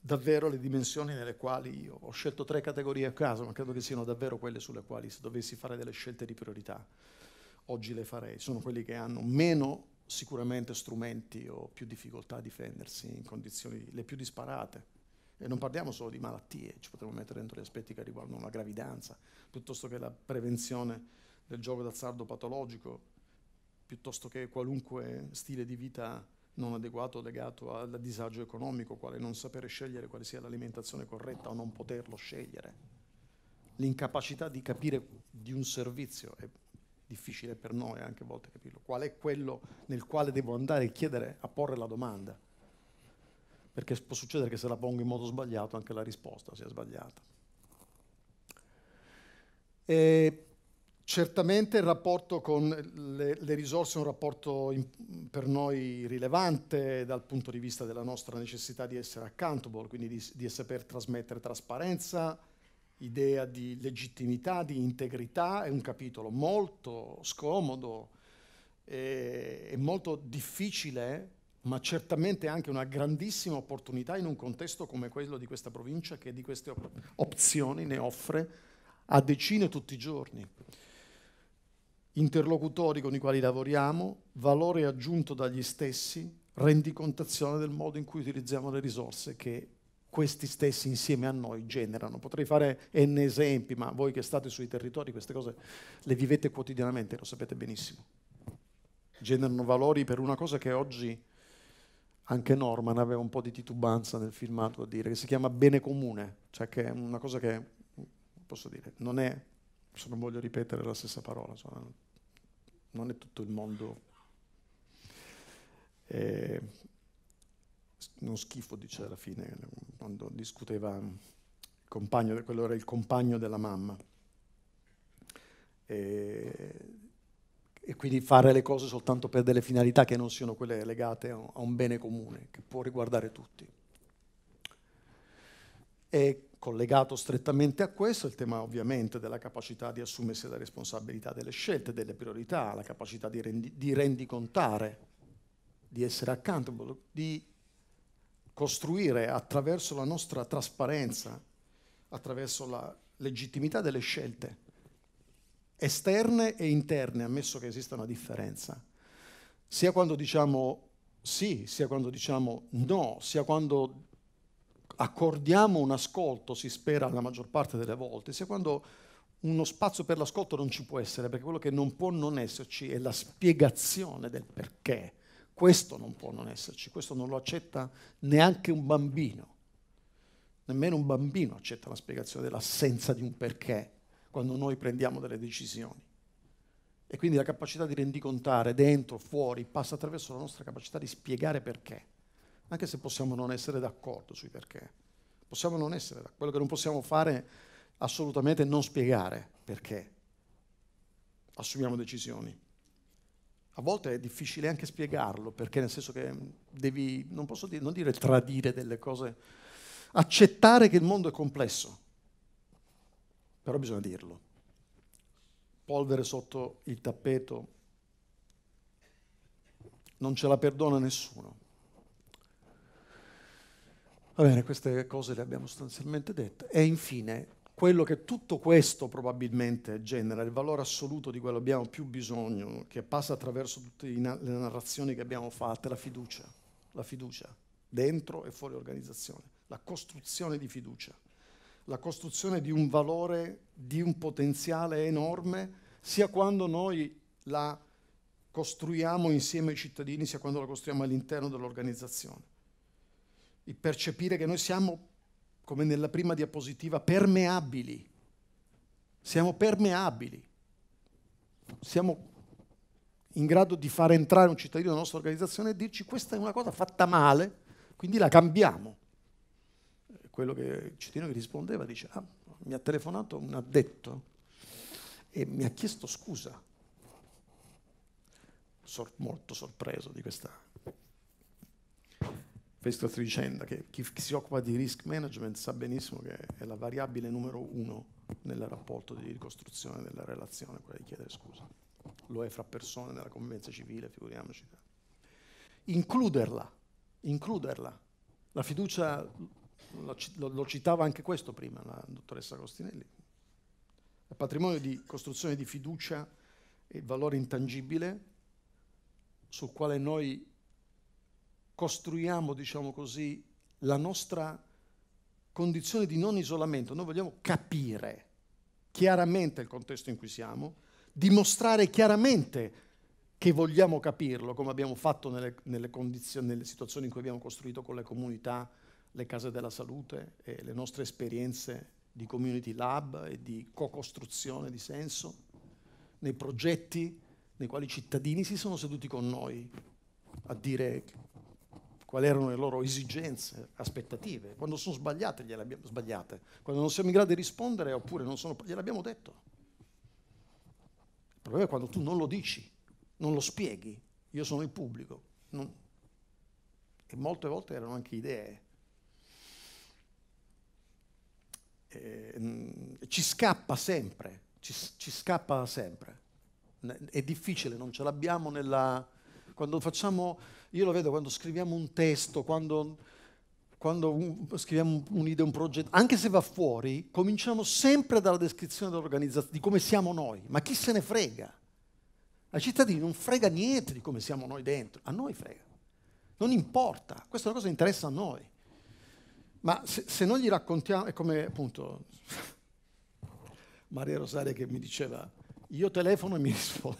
davvero le dimensioni nelle quali io ho scelto tre categorie a caso, ma credo che siano davvero quelle sulle quali se dovessi fare delle scelte di priorità oggi le farei, sono quelli che hanno meno sicuramente strumenti o più difficoltà a difendersi in condizioni le più disparate. E non parliamo solo di malattie, ci potremmo mettere dentro gli aspetti che riguardano la gravidanza, piuttosto che la prevenzione del gioco d'azzardo patologico, piuttosto che qualunque stile di vita non adeguato legato al disagio economico, quale non sapere scegliere quale sia l'alimentazione corretta o non poterlo scegliere. L'incapacità di capire di un servizio è difficile per noi anche a volte capirlo, qual è quello nel quale devo andare a chiedere a porre la domanda. Perché può succedere che se la pongo in modo sbagliato anche la risposta sia sbagliata. E certamente il rapporto con le, le risorse è un rapporto in, per noi rilevante dal punto di vista della nostra necessità di essere accountable, boh, quindi di, di saper trasmettere trasparenza, idea di legittimità, di integrità, è un capitolo molto scomodo e molto difficile, ma certamente anche una grandissima opportunità in un contesto come quello di questa provincia che di queste op- opzioni ne offre a decine tutti i giorni. Interlocutori con i quali lavoriamo, valore aggiunto dagli stessi, rendicontazione del modo in cui utilizziamo le risorse che questi stessi insieme a noi generano. Potrei fare n esempi, ma voi che state sui territori queste cose le vivete quotidianamente, lo sapete benissimo. Generano valori per una cosa che oggi anche Norman aveva un po' di titubanza nel filmato a dire, che si chiama bene comune, cioè che è una cosa che, posso dire, non è, se non voglio ripetere la stessa parola, insomma, non è tutto il mondo. Eh, uno schifo dice alla fine, quando discuteva il compagno, quello era il compagno della mamma. E, e quindi fare le cose soltanto per delle finalità che non siano quelle legate a un bene comune, che può riguardare tutti. E collegato strettamente a questo il tema ovviamente della capacità di assumersi la responsabilità delle scelte, delle priorità, la capacità di, rendi, di rendicontare, di essere accanto, di costruire attraverso la nostra trasparenza, attraverso la legittimità delle scelte esterne e interne, ammesso che esista una differenza, sia quando diciamo sì, sia quando diciamo no, sia quando accordiamo un ascolto, si spera la maggior parte delle volte, sia quando uno spazio per l'ascolto non ci può essere, perché quello che non può non esserci è la spiegazione del perché questo non può non esserci, questo non lo accetta neanche un bambino. Nemmeno un bambino accetta la spiegazione dell'assenza di un perché quando noi prendiamo delle decisioni. E quindi la capacità di rendicontare dentro, fuori, passa attraverso la nostra capacità di spiegare perché, anche se possiamo non essere d'accordo sui perché. Possiamo non essere d'accordo, quello che non possiamo fare assolutamente è non spiegare perché assumiamo decisioni a volte è difficile anche spiegarlo, perché nel senso che mm, devi, non posso dire, non dire tradire delle cose, accettare che il mondo è complesso, però bisogna dirlo. Polvere sotto il tappeto, non ce la perdona nessuno. Va bene, queste cose le abbiamo sostanzialmente dette. E infine, quello che tutto questo probabilmente genera, il valore assoluto di quello che abbiamo più bisogno, che passa attraverso tutte le narrazioni che abbiamo fatto, è la fiducia, la fiducia dentro e fuori organizzazione, la costruzione di fiducia, la costruzione di un valore, di un potenziale enorme, sia quando noi la costruiamo insieme ai cittadini, sia quando la costruiamo all'interno dell'organizzazione. Il percepire che noi siamo come nella prima diapositiva, permeabili. Siamo permeabili. Siamo in grado di far entrare un cittadino nella nostra organizzazione e dirci questa è una cosa fatta male, quindi la cambiamo. Eh, quello che il cittadino che rispondeva dice, ah, mi ha telefonato un addetto e mi ha chiesto scusa. Sor- molto sorpreso di questa questo sto dicendo che chi si occupa di risk management sa benissimo che è la variabile numero uno nel rapporto di ricostruzione della relazione, quella di chiedere scusa. Lo è fra persone nella convivenza civile, figuriamoci. Includerla, includerla. La fiducia, lo, lo, lo citava anche questo prima la dottoressa Costinelli, il patrimonio di costruzione di fiducia è il valore intangibile sul quale noi costruiamo, diciamo così, la nostra condizione di non isolamento. Noi vogliamo capire chiaramente il contesto in cui siamo, dimostrare chiaramente che vogliamo capirlo, come abbiamo fatto nelle, nelle, nelle situazioni in cui abbiamo costruito con le comunità le case della salute e le nostre esperienze di community lab e di co-costruzione di senso, nei progetti nei quali i cittadini si sono seduti con noi a dire quali erano le loro esigenze, aspettative. Quando sono sbagliate, gliele abbiamo sbagliate. Quando non siamo in grado di rispondere, oppure non sono, gliel'abbiamo detto. Il problema è quando tu non lo dici, non lo spieghi. Io sono il pubblico. Non. E molte volte erano anche idee. E, ehm, ci scappa sempre, ci, ci scappa sempre. È difficile, non ce l'abbiamo nella... Quando facciamo io lo vedo quando scriviamo un testo, quando, quando un, scriviamo un'idea, un progetto, anche se va fuori, cominciamo sempre dalla descrizione dell'organizzazione, di come siamo noi, ma chi se ne frega? Ai cittadini non frega niente di come siamo noi dentro, a noi frega. Non importa, questa è una cosa che interessa a noi. Ma se, se noi gli raccontiamo, è come appunto Maria Rosaria che mi diceva, io telefono e mi rispondo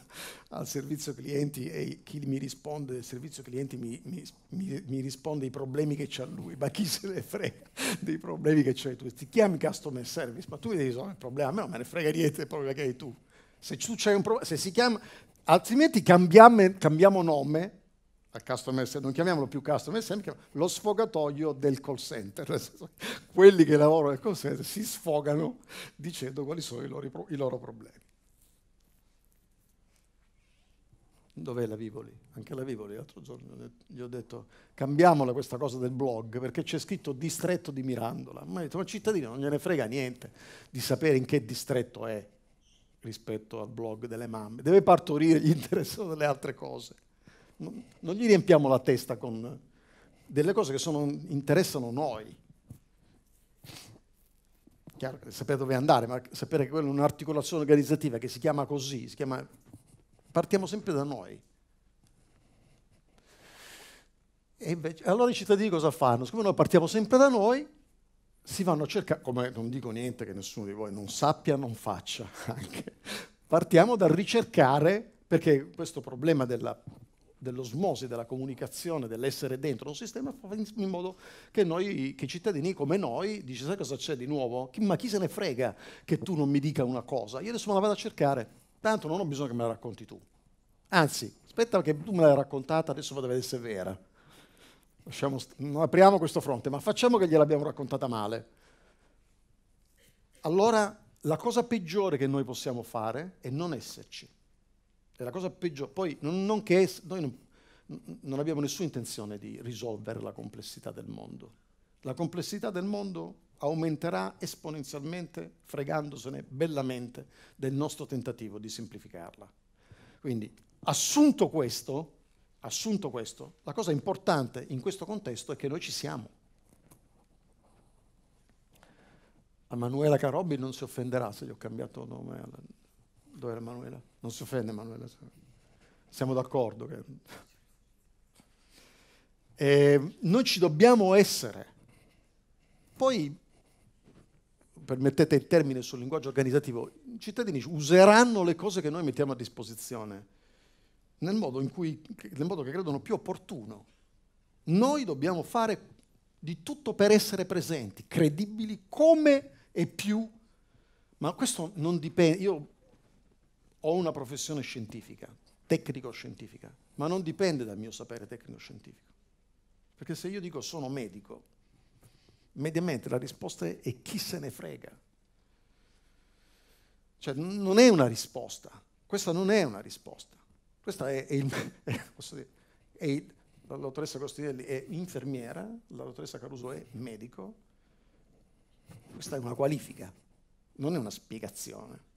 al servizio clienti e chi mi risponde del servizio clienti mi, mi, mi, mi risponde ai problemi che c'ha lui, ma chi se ne frega dei problemi che c'hai tu? Ti chiami customer service, ma tu mi devi risolvere il problema, a me non me ne frega niente del problema che hai tu. Se tu c'hai un problema, se si chiama, altrimenti cambiamo, cambiamo nome Service, non chiamiamolo più customer service, lo sfogatoio del call center. Quelli che lavorano nel call center si sfogano dicendo quali sono i loro, i loro problemi. Dov'è la Vivoli? Anche la Vivoli l'altro giorno gli ho detto cambiamola questa cosa del blog perché c'è scritto distretto di Mirandola. Ma ha detto, ma cittadino non gliene frega niente di sapere in che distretto è rispetto al blog delle mamme. Deve partorire, gli interessano delle altre cose. Non, non gli riempiamo la testa con delle cose che sono, interessano noi. Chiaro, sapere dove andare, ma sapere che quella è un'articolazione organizzativa che si chiama così, si chiama Partiamo sempre da noi. E invece, allora i cittadini cosa fanno? Siccome noi partiamo sempre da noi, si vanno a cercare, come non dico niente che nessuno di voi non sappia, non faccia anche. Partiamo dal ricercare, perché questo problema della, dell'osmosi, della comunicazione, dell'essere dentro un sistema, fa in modo che, noi, che cittadini come noi, dice sai cosa c'è di nuovo? Ma chi se ne frega che tu non mi dica una cosa? Io adesso me la vado a cercare. Tanto non ho bisogno che me la racconti tu. Anzi, aspetta che tu me l'hai raccontata, adesso vado a vedere se è vera. Lasciamo, non apriamo questo fronte, ma facciamo che gliel'abbiamo raccontata male. Allora, la cosa peggiore che noi possiamo fare è non esserci. È la cosa peggiore. Poi, non, non che es- noi non, non abbiamo nessuna intenzione di risolvere la complessità del mondo. La complessità del mondo aumenterà esponenzialmente fregandosene bellamente del nostro tentativo di semplificarla. Quindi, assunto questo, assunto questo, la cosa importante in questo contesto è che noi ci siamo. A Manuela Carobbi non si offenderà se gli ho cambiato nome. Dove era Manuela? Non si offende Manuela. Siamo d'accordo. Che... Eh, noi ci dobbiamo essere. Poi permettete il termine sul linguaggio organizzativo, i cittadini useranno le cose che noi mettiamo a disposizione nel modo, cui, nel modo che credono più opportuno. Noi dobbiamo fare di tutto per essere presenti, credibili come e più, ma questo non dipende, io ho una professione scientifica, tecnico-scientifica, ma non dipende dal mio sapere tecnico-scientifico. Perché se io dico sono medico, mediamente la risposta è chi se ne frega. Cioè non è una risposta, questa non è una risposta. Questa è, è il, dire, è il, la dottoressa Costinelli è infermiera, la dottoressa Caruso è medico. Questa è una qualifica, non è una spiegazione.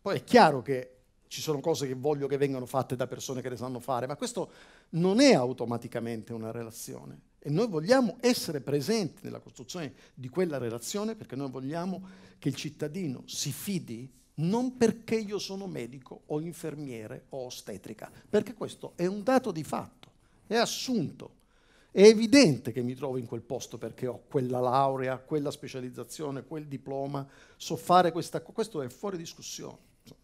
Poi è chiaro che ci sono cose che voglio che vengano fatte da persone che le sanno fare, ma questo non è automaticamente una relazione. E noi vogliamo essere presenti nella costruzione di quella relazione perché noi vogliamo che il cittadino si fidi non perché io sono medico o infermiere o ostetrica, perché questo è un dato di fatto, è assunto. È evidente che mi trovo in quel posto perché ho quella laurea, quella specializzazione, quel diploma, so fare questa cosa. Questo è fuori discussione,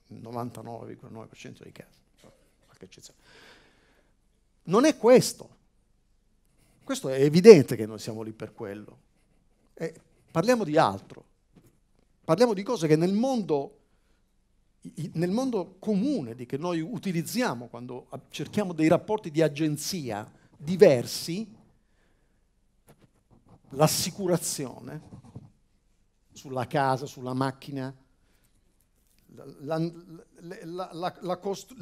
il 99,9% dei casi, qualche eccezione. Non è questo questo è evidente che noi siamo lì per quello. E eh, parliamo di altro. Parliamo di cose che nel mondo, nel mondo comune, di che noi utilizziamo quando cerchiamo dei rapporti di agenzia diversi, l'assicurazione sulla casa, sulla macchina, la, la, la, cost-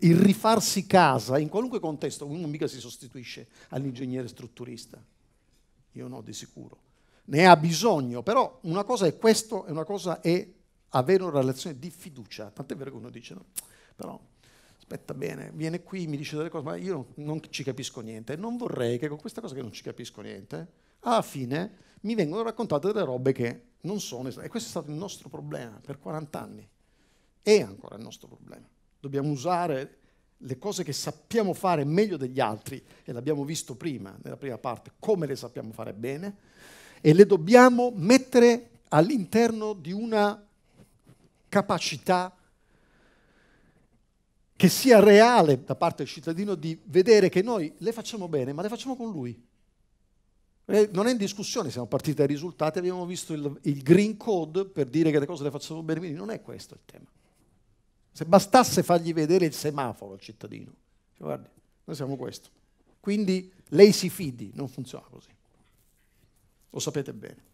il rifarsi casa in qualunque contesto, uno mica si sostituisce all'ingegnere strutturista, io no di sicuro, ne ha bisogno, però una cosa è questo e una cosa è avere una relazione di fiducia, tant'è vero che uno dice no, però aspetta bene, viene qui, mi dice delle cose, ma io non, non ci capisco niente, non vorrei che con questa cosa che non ci capisco niente, alla fine mi vengono raccontate delle robe che non sono, e questo è stato il nostro problema per 40 anni è ancora il nostro problema. Dobbiamo usare le cose che sappiamo fare meglio degli altri, e l'abbiamo visto prima, nella prima parte, come le sappiamo fare bene, e le dobbiamo mettere all'interno di una capacità che sia reale da parte del cittadino di vedere che noi le facciamo bene, ma le facciamo con lui. Non è in discussione, siamo partiti dai risultati, abbiamo visto il, il green code per dire che le cose le facciamo bene, quindi non è questo il tema. Se bastasse fargli vedere il semaforo al cittadino, guardi, noi siamo questo. Quindi lei si fidi, non funziona così. Lo sapete bene.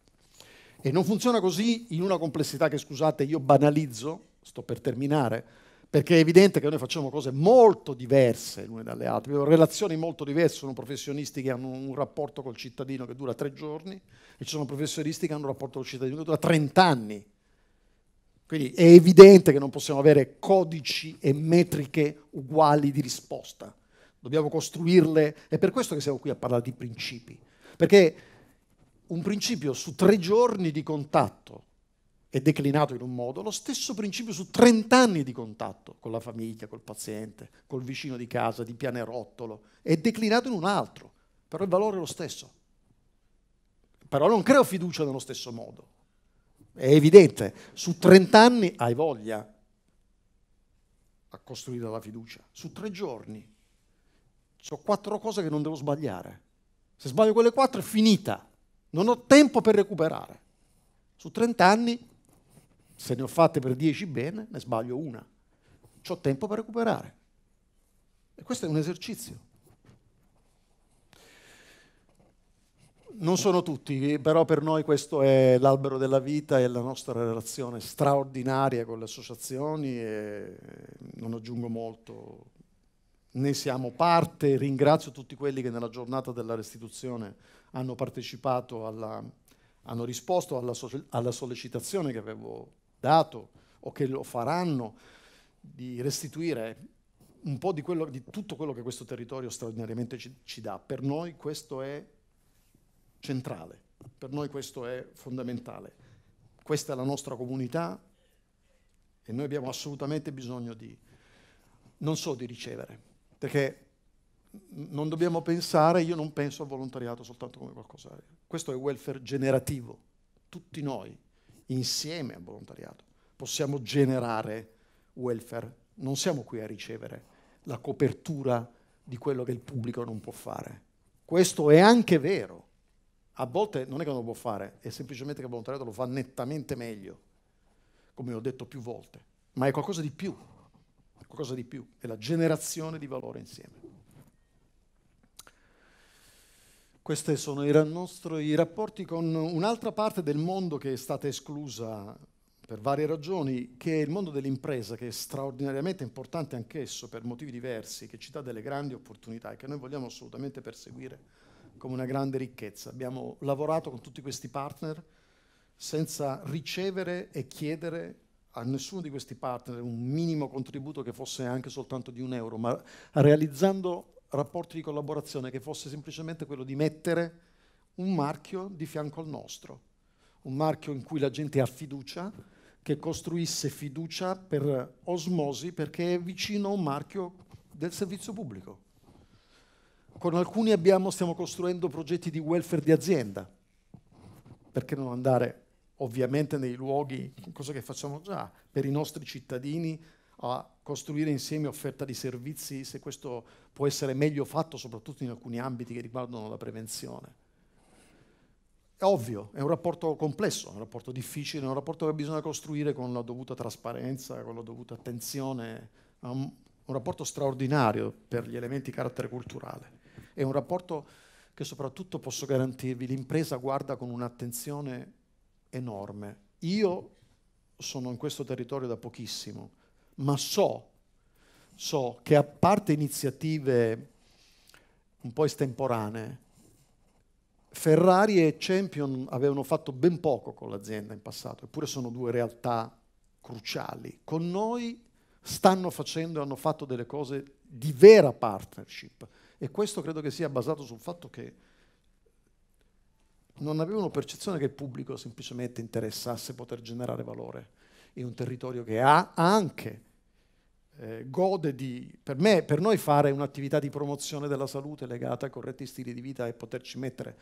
E non funziona così in una complessità che, scusate, io banalizzo, sto per terminare, perché è evidente che noi facciamo cose molto diverse l'une dalle altre, abbiamo relazioni molto diverse, sono professionisti che hanno un rapporto col cittadino che dura tre giorni e ci sono professionisti che hanno un rapporto col cittadino che dura 30 anni. Quindi è evidente che non possiamo avere codici e metriche uguali di risposta. Dobbiamo costruirle, è per questo che siamo qui a parlare di principi. Perché un principio su tre giorni di contatto è declinato in un modo, lo stesso principio su 30 anni di contatto con la famiglia, col paziente, col vicino di casa, di pianerottolo, è declinato in un altro, però il valore è lo stesso. Però non creo fiducia nello stesso modo. È evidente, su 30 anni hai voglia a costruire la fiducia, su tre giorni. Ho quattro cose che non devo sbagliare. Se sbaglio quelle quattro è finita, non ho tempo per recuperare. Su 30 anni, se ne ho fatte per 10 bene, ne sbaglio una. Ho tempo per recuperare. E questo è un esercizio. non sono tutti, però per noi questo è l'albero della vita e la nostra relazione straordinaria con le associazioni e non aggiungo molto, ne siamo parte, ringrazio tutti quelli che nella giornata della restituzione hanno partecipato, alla, hanno risposto alla, alla sollecitazione che avevo dato o che lo faranno di restituire un po' di, quello, di tutto quello che questo territorio straordinariamente ci, ci dà. Per noi questo è centrale. Per noi questo è fondamentale. Questa è la nostra comunità e noi abbiamo assolutamente bisogno di, non so di ricevere, perché non dobbiamo pensare, io non penso al volontariato soltanto come qualcosa. Questo è welfare generativo. Tutti noi, insieme al volontariato, possiamo generare welfare. Non siamo qui a ricevere la copertura di quello che il pubblico non può fare. Questo è anche vero a volte non è che non lo può fare, è semplicemente che il volontariato lo fa nettamente meglio, come ho detto più volte, ma è qualcosa di più, è qualcosa di più, è la generazione di valore insieme. Questi sono i nostri rapporti con un'altra parte del mondo che è stata esclusa per varie ragioni, che è il mondo dell'impresa, che è straordinariamente importante anch'esso per motivi diversi, che ci dà delle grandi opportunità e che noi vogliamo assolutamente perseguire come una grande ricchezza. Abbiamo lavorato con tutti questi partner senza ricevere e chiedere a nessuno di questi partner un minimo contributo che fosse anche soltanto di un euro, ma realizzando rapporti di collaborazione che fosse semplicemente quello di mettere un marchio di fianco al nostro, un marchio in cui la gente ha fiducia, che costruisse fiducia per osmosi perché è vicino a un marchio del servizio pubblico con alcuni abbiamo, stiamo costruendo progetti di welfare di azienda. Perché non andare ovviamente nei luoghi, cosa che facciamo già, per i nostri cittadini a costruire insieme offerta di servizi, se questo può essere meglio fatto, soprattutto in alcuni ambiti che riguardano la prevenzione. È ovvio, è un rapporto complesso, è un rapporto difficile, è un rapporto che bisogna costruire con la dovuta trasparenza, con la dovuta attenzione, un, un rapporto straordinario per gli elementi di carattere culturale. È un rapporto che soprattutto posso garantirvi, l'impresa guarda con un'attenzione enorme. Io sono in questo territorio da pochissimo, ma so, so che a parte iniziative un po' estemporanee, Ferrari e Champion avevano fatto ben poco con l'azienda in passato, eppure sono due realtà cruciali. Con noi stanno facendo e hanno fatto delle cose di vera partnership e questo credo che sia basato sul fatto che non avevano percezione che il pubblico semplicemente interessasse poter generare valore in un territorio che ha anche eh, gode di, per me, per noi fare un'attività di promozione della salute legata a corretti stili di vita e poterci mettere,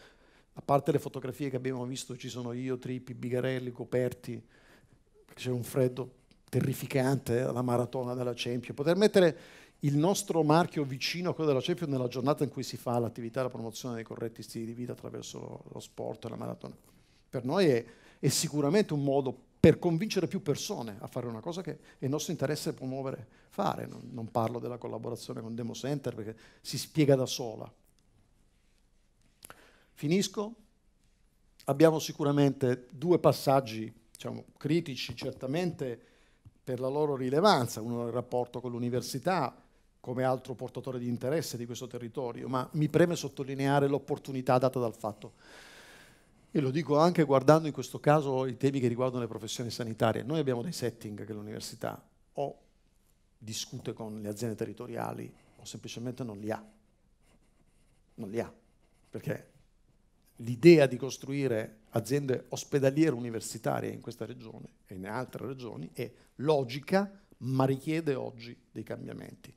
a parte le fotografie che abbiamo visto, ci sono io, Trippi, Bigarelli, coperti, c'è un freddo terrificante alla maratona della Cempio, poter mettere il nostro marchio vicino a quello della CEPIO nella giornata in cui si fa l'attività e la promozione dei corretti stili di vita attraverso lo, lo sport e la maratona. Per noi è, è sicuramente un modo per convincere più persone a fare una cosa che è nostro interesse promuovere, fare. Non, non parlo della collaborazione con Demo Center perché si spiega da sola. Finisco. Abbiamo sicuramente due passaggi diciamo, critici, certamente per la loro rilevanza, uno è il rapporto con l'università, come altro portatore di interesse di questo territorio, ma mi preme sottolineare l'opportunità data dal fatto. E lo dico anche guardando in questo caso i temi che riguardano le professioni sanitarie. Noi abbiamo dei setting che l'università o discute con le aziende territoriali o semplicemente non li ha. Non li ha, perché l'idea di costruire aziende ospedaliere universitarie in questa regione e in altre regioni è logica, ma richiede oggi dei cambiamenti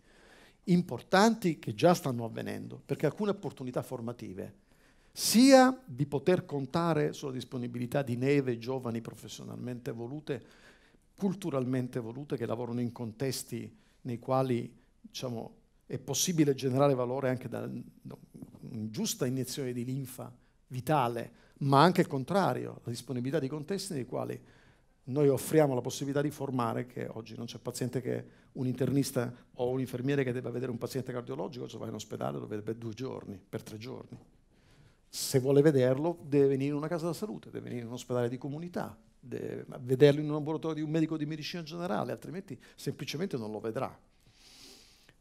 importanti che già stanno avvenendo, perché alcune opportunità formative, sia di poter contare sulla disponibilità di neve giovani professionalmente volute, culturalmente volute, che lavorano in contesti nei quali diciamo, è possibile generare valore anche da no, giusta iniezione di linfa vitale, ma anche il contrario, la disponibilità di contesti nei quali noi offriamo la possibilità di formare, che oggi non c'è paziente che un internista o un infermiere che debba vedere un paziente cardiologico, se va in ospedale lo vede per due giorni, per tre giorni. Se vuole vederlo deve venire in una casa da salute, deve venire in un ospedale di comunità, deve vederlo in un laboratorio di un medico di medicina generale, altrimenti semplicemente non lo vedrà.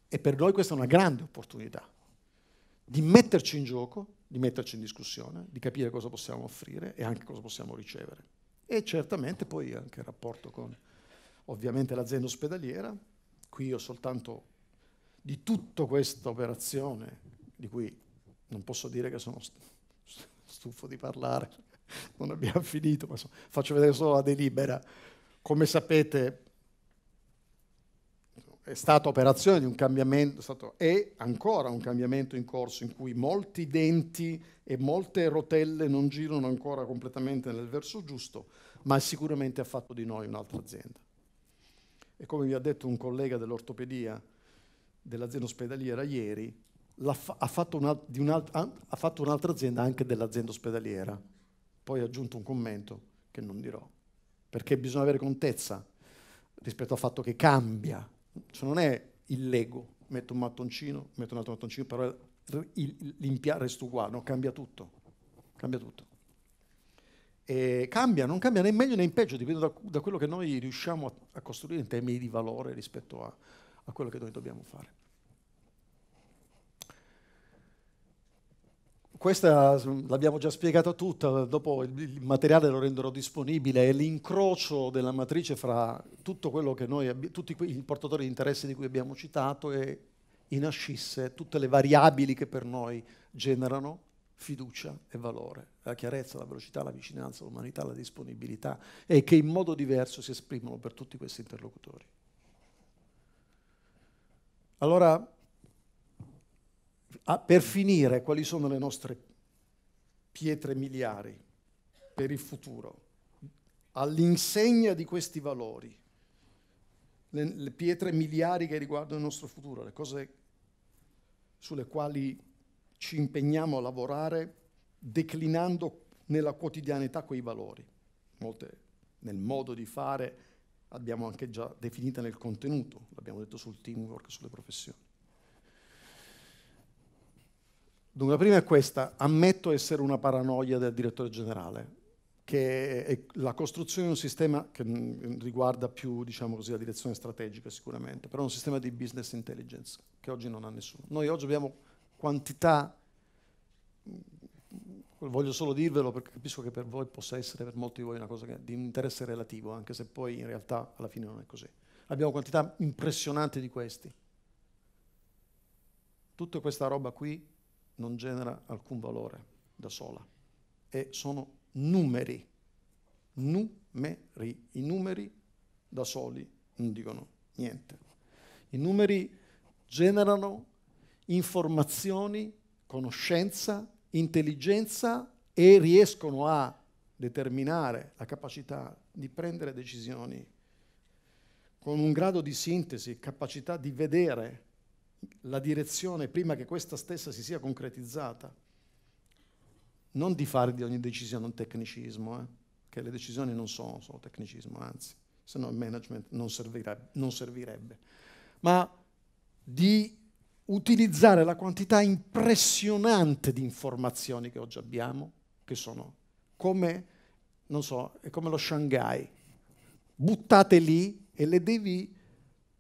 E per noi questa è una grande opportunità di metterci in gioco, di metterci in discussione, di capire cosa possiamo offrire e anche cosa possiamo ricevere e certamente poi anche il rapporto con ovviamente l'azienda ospedaliera. Qui ho soltanto di tutta questa operazione, di cui non posso dire che sono stufo di parlare, non abbiamo finito, ma so, faccio vedere solo la delibera. Come sapete è stata operazione di un cambiamento, è, stato, è ancora un cambiamento in corso in cui molti denti e molte rotelle non girano ancora completamente nel verso giusto, ma sicuramente ha fatto di noi un'altra azienda. E come vi ha detto un collega dell'ortopedia dell'azienda ospedaliera ieri, fa- ha, fatto una, un ha fatto un'altra azienda anche dell'azienda ospedaliera. Poi ha aggiunto un commento che non dirò, perché bisogna avere contezza rispetto al fatto che cambia cioè non è il Lego, metto un mattoncino, metto un altro mattoncino, però l'impianto resta uguale, no? cambia tutto, cambia tutto. E cambia, non cambia né meglio né in peggio, dipende da, da quello che noi riusciamo a, a, costruire in termini di valore rispetto a, a quello che noi dobbiamo fare. questa l'abbiamo già spiegata tutta, dopo il materiale lo renderò disponibile, è l'incrocio della matrice fra tutto quello che noi, abbiamo, tutti i portatori di interesse di cui abbiamo citato e in ascisse tutte le variabili che per noi generano fiducia e valore, la chiarezza, la velocità, la vicinanza, l'umanità, la disponibilità e che in modo diverso si esprimono per tutti questi interlocutori. Allora, Ah, per finire, quali sono le nostre pietre miliari per il futuro? All'insegna di questi valori, le, le pietre miliari che riguardano il nostro futuro, le cose sulle quali ci impegniamo a lavorare declinando nella quotidianità quei valori, molte nel modo di fare, abbiamo anche già definita nel contenuto, l'abbiamo detto sul teamwork, sulle professioni. Dunque, la prima è questa, ammetto essere una paranoia del direttore generale, che è la costruzione di un sistema che riguarda più, diciamo così, la direzione strategica sicuramente, però un sistema di business intelligence che oggi non ha nessuno. Noi oggi abbiamo quantità, voglio solo dirvelo perché capisco che per voi possa essere, per molti di voi, una cosa che, di interesse relativo, anche se poi in realtà alla fine non è così. Abbiamo quantità impressionanti di questi. Tutta questa roba qui non genera alcun valore da sola. E sono numeri, numeri. I numeri da soli non dicono niente. I numeri generano informazioni, conoscenza, intelligenza e riescono a determinare la capacità di prendere decisioni con un grado di sintesi, capacità di vedere la direzione prima che questa stessa si sia concretizzata. Non di fare di ogni decisione un tecnicismo, eh? che le decisioni non sono solo tecnicismo, anzi, se no il management non servirebbe, non servirebbe, ma di utilizzare la quantità impressionante di informazioni che oggi abbiamo, che sono come, so, come lo Shanghai, buttate lì e le devi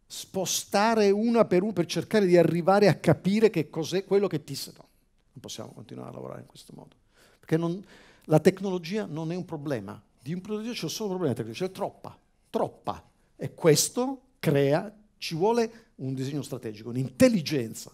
spostare una per una per cercare di arrivare a capire che cos'è quello che ti... No, non possiamo continuare a lavorare in questo modo. Perché non, la tecnologia non è un problema. Di un problema c'è solo un problema, la tecnologia c'è troppa, troppa. E questo crea, ci vuole un disegno strategico, un'intelligenza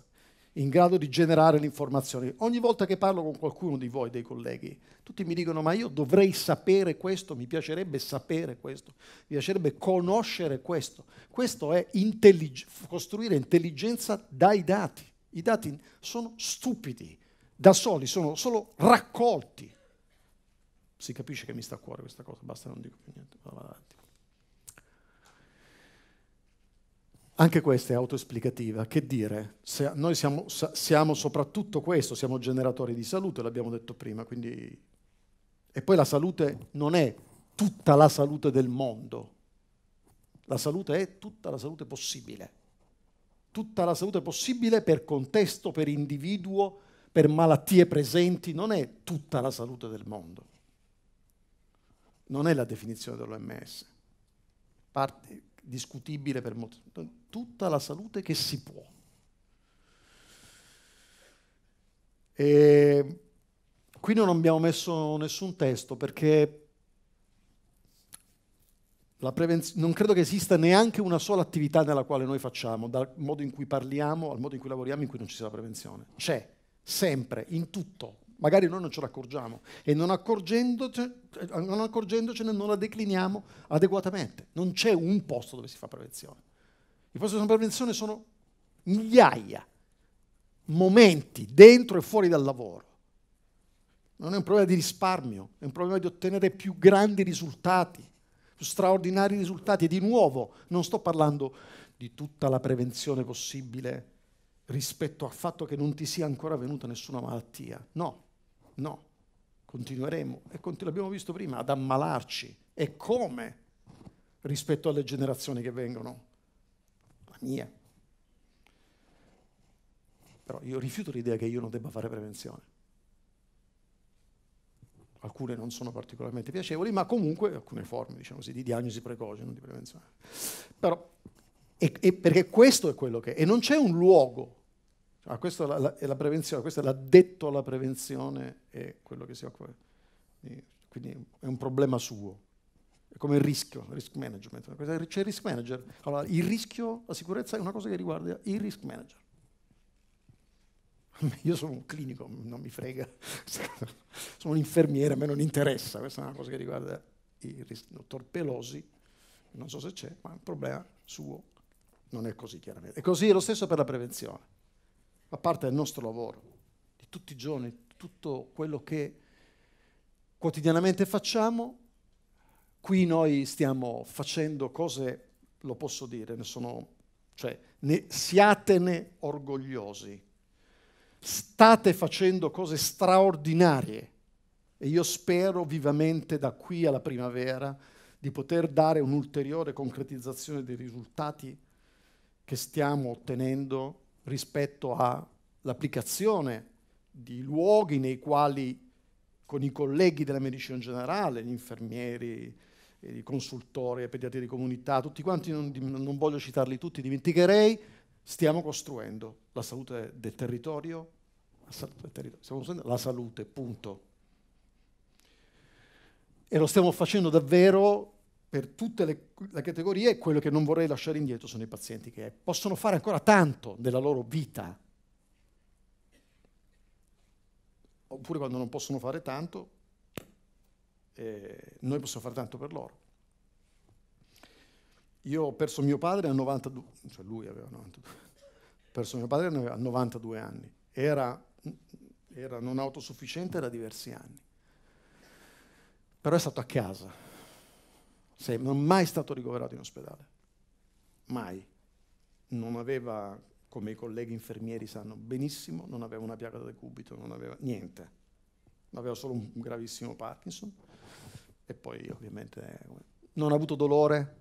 in grado di generare l'informazione. Ogni volta che parlo con qualcuno di voi, dei colleghi, tutti mi dicono ma io dovrei sapere questo, mi piacerebbe sapere questo, mi piacerebbe conoscere questo. Questo è intellig- costruire intelligenza dai dati. I dati sono stupidi, da soli, sono solo raccolti. Si capisce che mi sta a cuore questa cosa, basta non dico più niente. Anche questa è autoesplicativa, che dire? Se noi siamo, siamo, soprattutto questo, siamo generatori di salute, l'abbiamo detto prima, quindi... E poi la salute non è tutta la salute del mondo, la salute è tutta la salute possibile, tutta la salute possibile per contesto, per individuo, per malattie presenti, non è tutta la salute del mondo, non è la definizione dell'OMS, parte discutibile per molti tutta la salute che si può. E qui non abbiamo messo nessun testo perché non credo che esista neanche una sola attività nella quale noi facciamo, dal modo in cui parliamo al modo in cui lavoriamo, in cui non ci sia la prevenzione. C'è, sempre, in tutto. Magari noi non ce l'accorgiamo e non, non accorgendocene non la decliniamo adeguatamente. Non c'è un posto dove si fa prevenzione. I posti di sopravvenzione sono migliaia, momenti dentro e fuori dal lavoro. Non è un problema di risparmio, è un problema di ottenere più grandi risultati, più straordinari risultati. E di nuovo, non sto parlando di tutta la prevenzione possibile rispetto al fatto che non ti sia ancora venuta nessuna malattia. No, no, continueremo, e continu- l'abbiamo visto prima, ad ammalarci. E come rispetto alle generazioni che vengono? mia. Però io rifiuto l'idea che io non debba fare prevenzione. Alcune non sono particolarmente piacevoli, ma comunque alcune forme, diciamo così, di diagnosi precoce, non di prevenzione. Però, e, e perché questo è quello che è. E non c'è un luogo Ah, questa è la, è la, prevenzione, questo è l'addetto alla prevenzione, è quello che si occupa. Quindi è un problema suo. È come il rischio, risk management. C'è il risk manager. Allora, il rischio, la sicurezza è una cosa che riguarda il risk manager. Io sono un clinico, non mi frega. sono un infermiere, a me non interessa. Questa è una cosa che riguarda il risk. Dottor Pelosi, non so se c'è, ma è un problema suo. Non è così, chiaramente. E così è lo stesso per la prevenzione. Fa parte del nostro lavoro, di tutti i giorni, tutto quello che quotidianamente facciamo Qui noi stiamo facendo cose, lo posso dire, ne sono, cioè, ne, siatene orgogliosi. State facendo cose straordinarie e io spero vivamente da qui alla primavera di poter dare un'ulteriore concretizzazione dei risultati che stiamo ottenendo rispetto all'applicazione di luoghi nei quali con i colleghi della medicina generale, gli infermieri, il consultorio, pediatria di comunità, tutti quanti, non, non voglio citarli tutti, dimenticherei, stiamo costruendo la salute del territorio, la salute, del territorio, stiamo costruendo la salute, punto. E lo stiamo facendo davvero per tutte le, le categorie, quello che non vorrei lasciare indietro sono i pazienti che possono fare ancora tanto della loro vita, oppure quando non possono fare tanto, eh, noi possiamo fare tanto per loro. Io ho perso mio padre a 92, cioè lui aveva 92, perso mio padre a 92 anni, era, era non autosufficiente da diversi anni, però è stato a casa, Sei, non è mai stato ricoverato in ospedale, mai, non aveva come i colleghi infermieri sanno benissimo, non aveva una piaga da decubito, non aveva niente, aveva solo un gravissimo Parkinson e poi ovviamente non ha avuto dolore,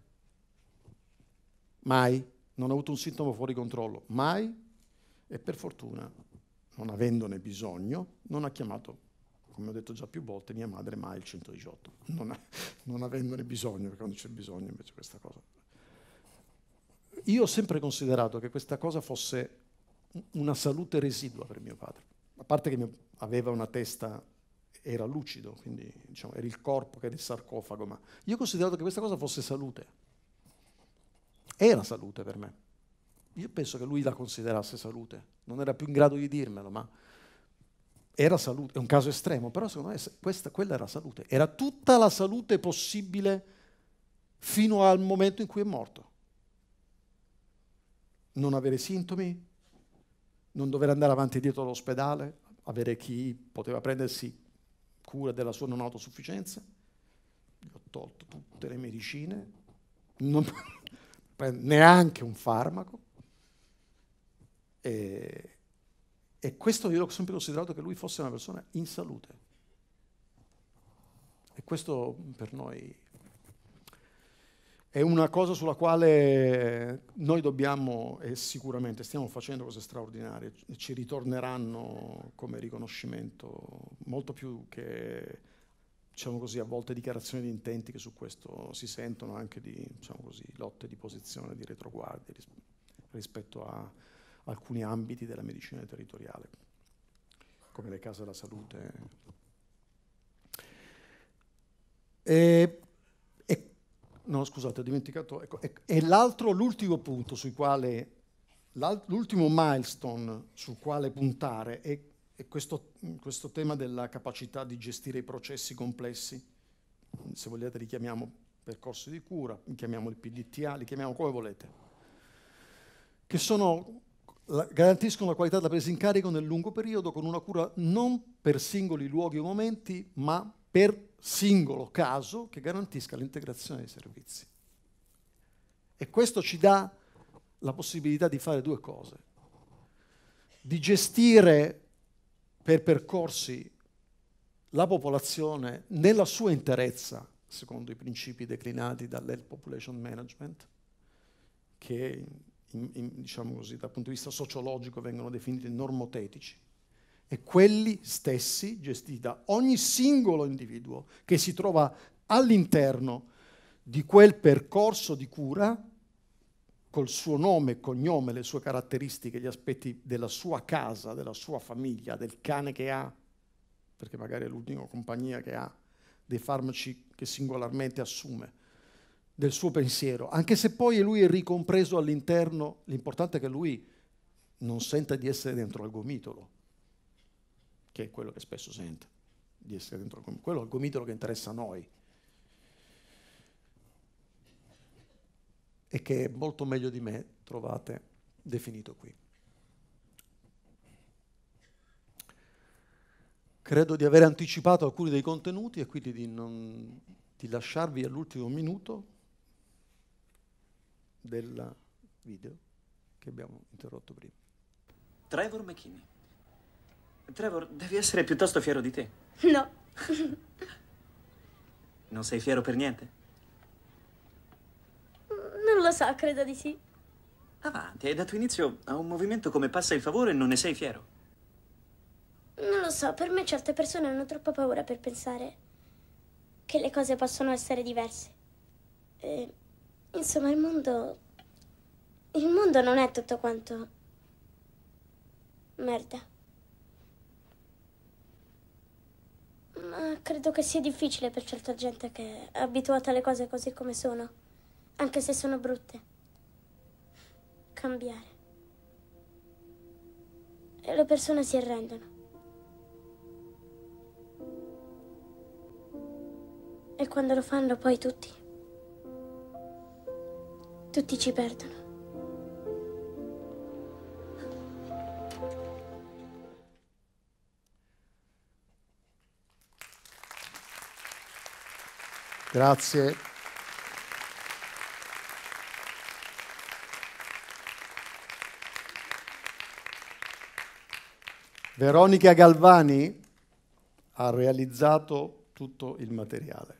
mai, non ha avuto un sintomo fuori controllo, mai, e per fortuna, non avendone bisogno, non ha chiamato, come ho detto già più volte, mia madre mai il 118, non, ha, non avendone bisogno, perché quando c'è bisogno invece questa cosa. Io ho sempre considerato che questa cosa fosse una salute residua per mio padre, a parte che aveva una testa era lucido, quindi diciamo, era il corpo che era il sarcofago, ma io ho considerato che questa cosa fosse salute. Era salute per me. Io penso che lui la considerasse salute, non era più in grado di dirmelo, ma era salute, è un caso estremo, però secondo me questa, quella era salute, era tutta la salute possibile fino al momento in cui è morto. Non avere sintomi, non dover andare avanti e dietro all'ospedale, avere chi poteva prendersi cura della sua non autosufficienza, gli ho tolto tutte le medicine, non, neanche un farmaco. E, e questo io ho sempre considerato che lui fosse una persona in salute. E questo per noi è una cosa sulla quale noi dobbiamo, e sicuramente stiamo facendo cose straordinarie, ci ritorneranno come riconoscimento, molto più che diciamo così, a volte dichiarazioni di intenti che su questo si sentono, anche di diciamo così, lotte di posizione, di retroguardia ris- rispetto a alcuni ambiti della medicina territoriale, come le case della salute. E No, scusate, ho dimenticato. Ecco, e, e l'altro, l'ultimo punto sul quale, l'ultimo milestone sul quale puntare è, è questo, questo tema della capacità di gestire i processi complessi. Se volete li chiamiamo percorsi di cura, li chiamiamo il PDTA, li chiamiamo come volete. Che sono garantiscono la qualità della presa in carico nel lungo periodo con una cura non per singoli luoghi o momenti, ma per singolo caso che garantisca l'integrazione dei servizi. E questo ci dà la possibilità di fare due cose. Di gestire per percorsi la popolazione nella sua interezza, secondo i principi declinati dall'Health Population Management, che in, in, diciamo così, dal punto di vista sociologico vengono definiti normotetici, e quelli stessi gestiti da ogni singolo individuo che si trova all'interno di quel percorso di cura col suo nome, cognome, le sue caratteristiche, gli aspetti della sua casa, della sua famiglia, del cane che ha, perché magari è l'unica compagnia che ha, dei farmaci che singolarmente assume, del suo pensiero, anche se poi lui è ricompreso all'interno, l'importante è che lui non senta di essere dentro al gomitolo, che è quello che spesso sente, di essere dentro il gomitolo. Quello è il gomitolo che interessa a noi. E che molto meglio di me trovate definito qui. Credo di aver anticipato alcuni dei contenuti e quindi di, non, di lasciarvi all'ultimo minuto del video che abbiamo interrotto prima. Trevor McKinney Trevor, devi essere piuttosto fiero di te. No. non sei fiero per niente? Non lo so, credo di sì. Avanti, hai dato inizio a un movimento come passa il favore e non ne sei fiero. Non lo so, per me certe persone hanno troppa paura per pensare che le cose possono essere diverse. E, insomma, il mondo... Il mondo non è tutto quanto... merda. Ma credo che sia difficile per certa gente che è abituata alle cose così come sono, anche se sono brutte. Cambiare. E le persone si arrendono. E quando lo fanno poi tutti, tutti ci perdono. Grazie. Veronica Galvani ha realizzato tutto il materiale.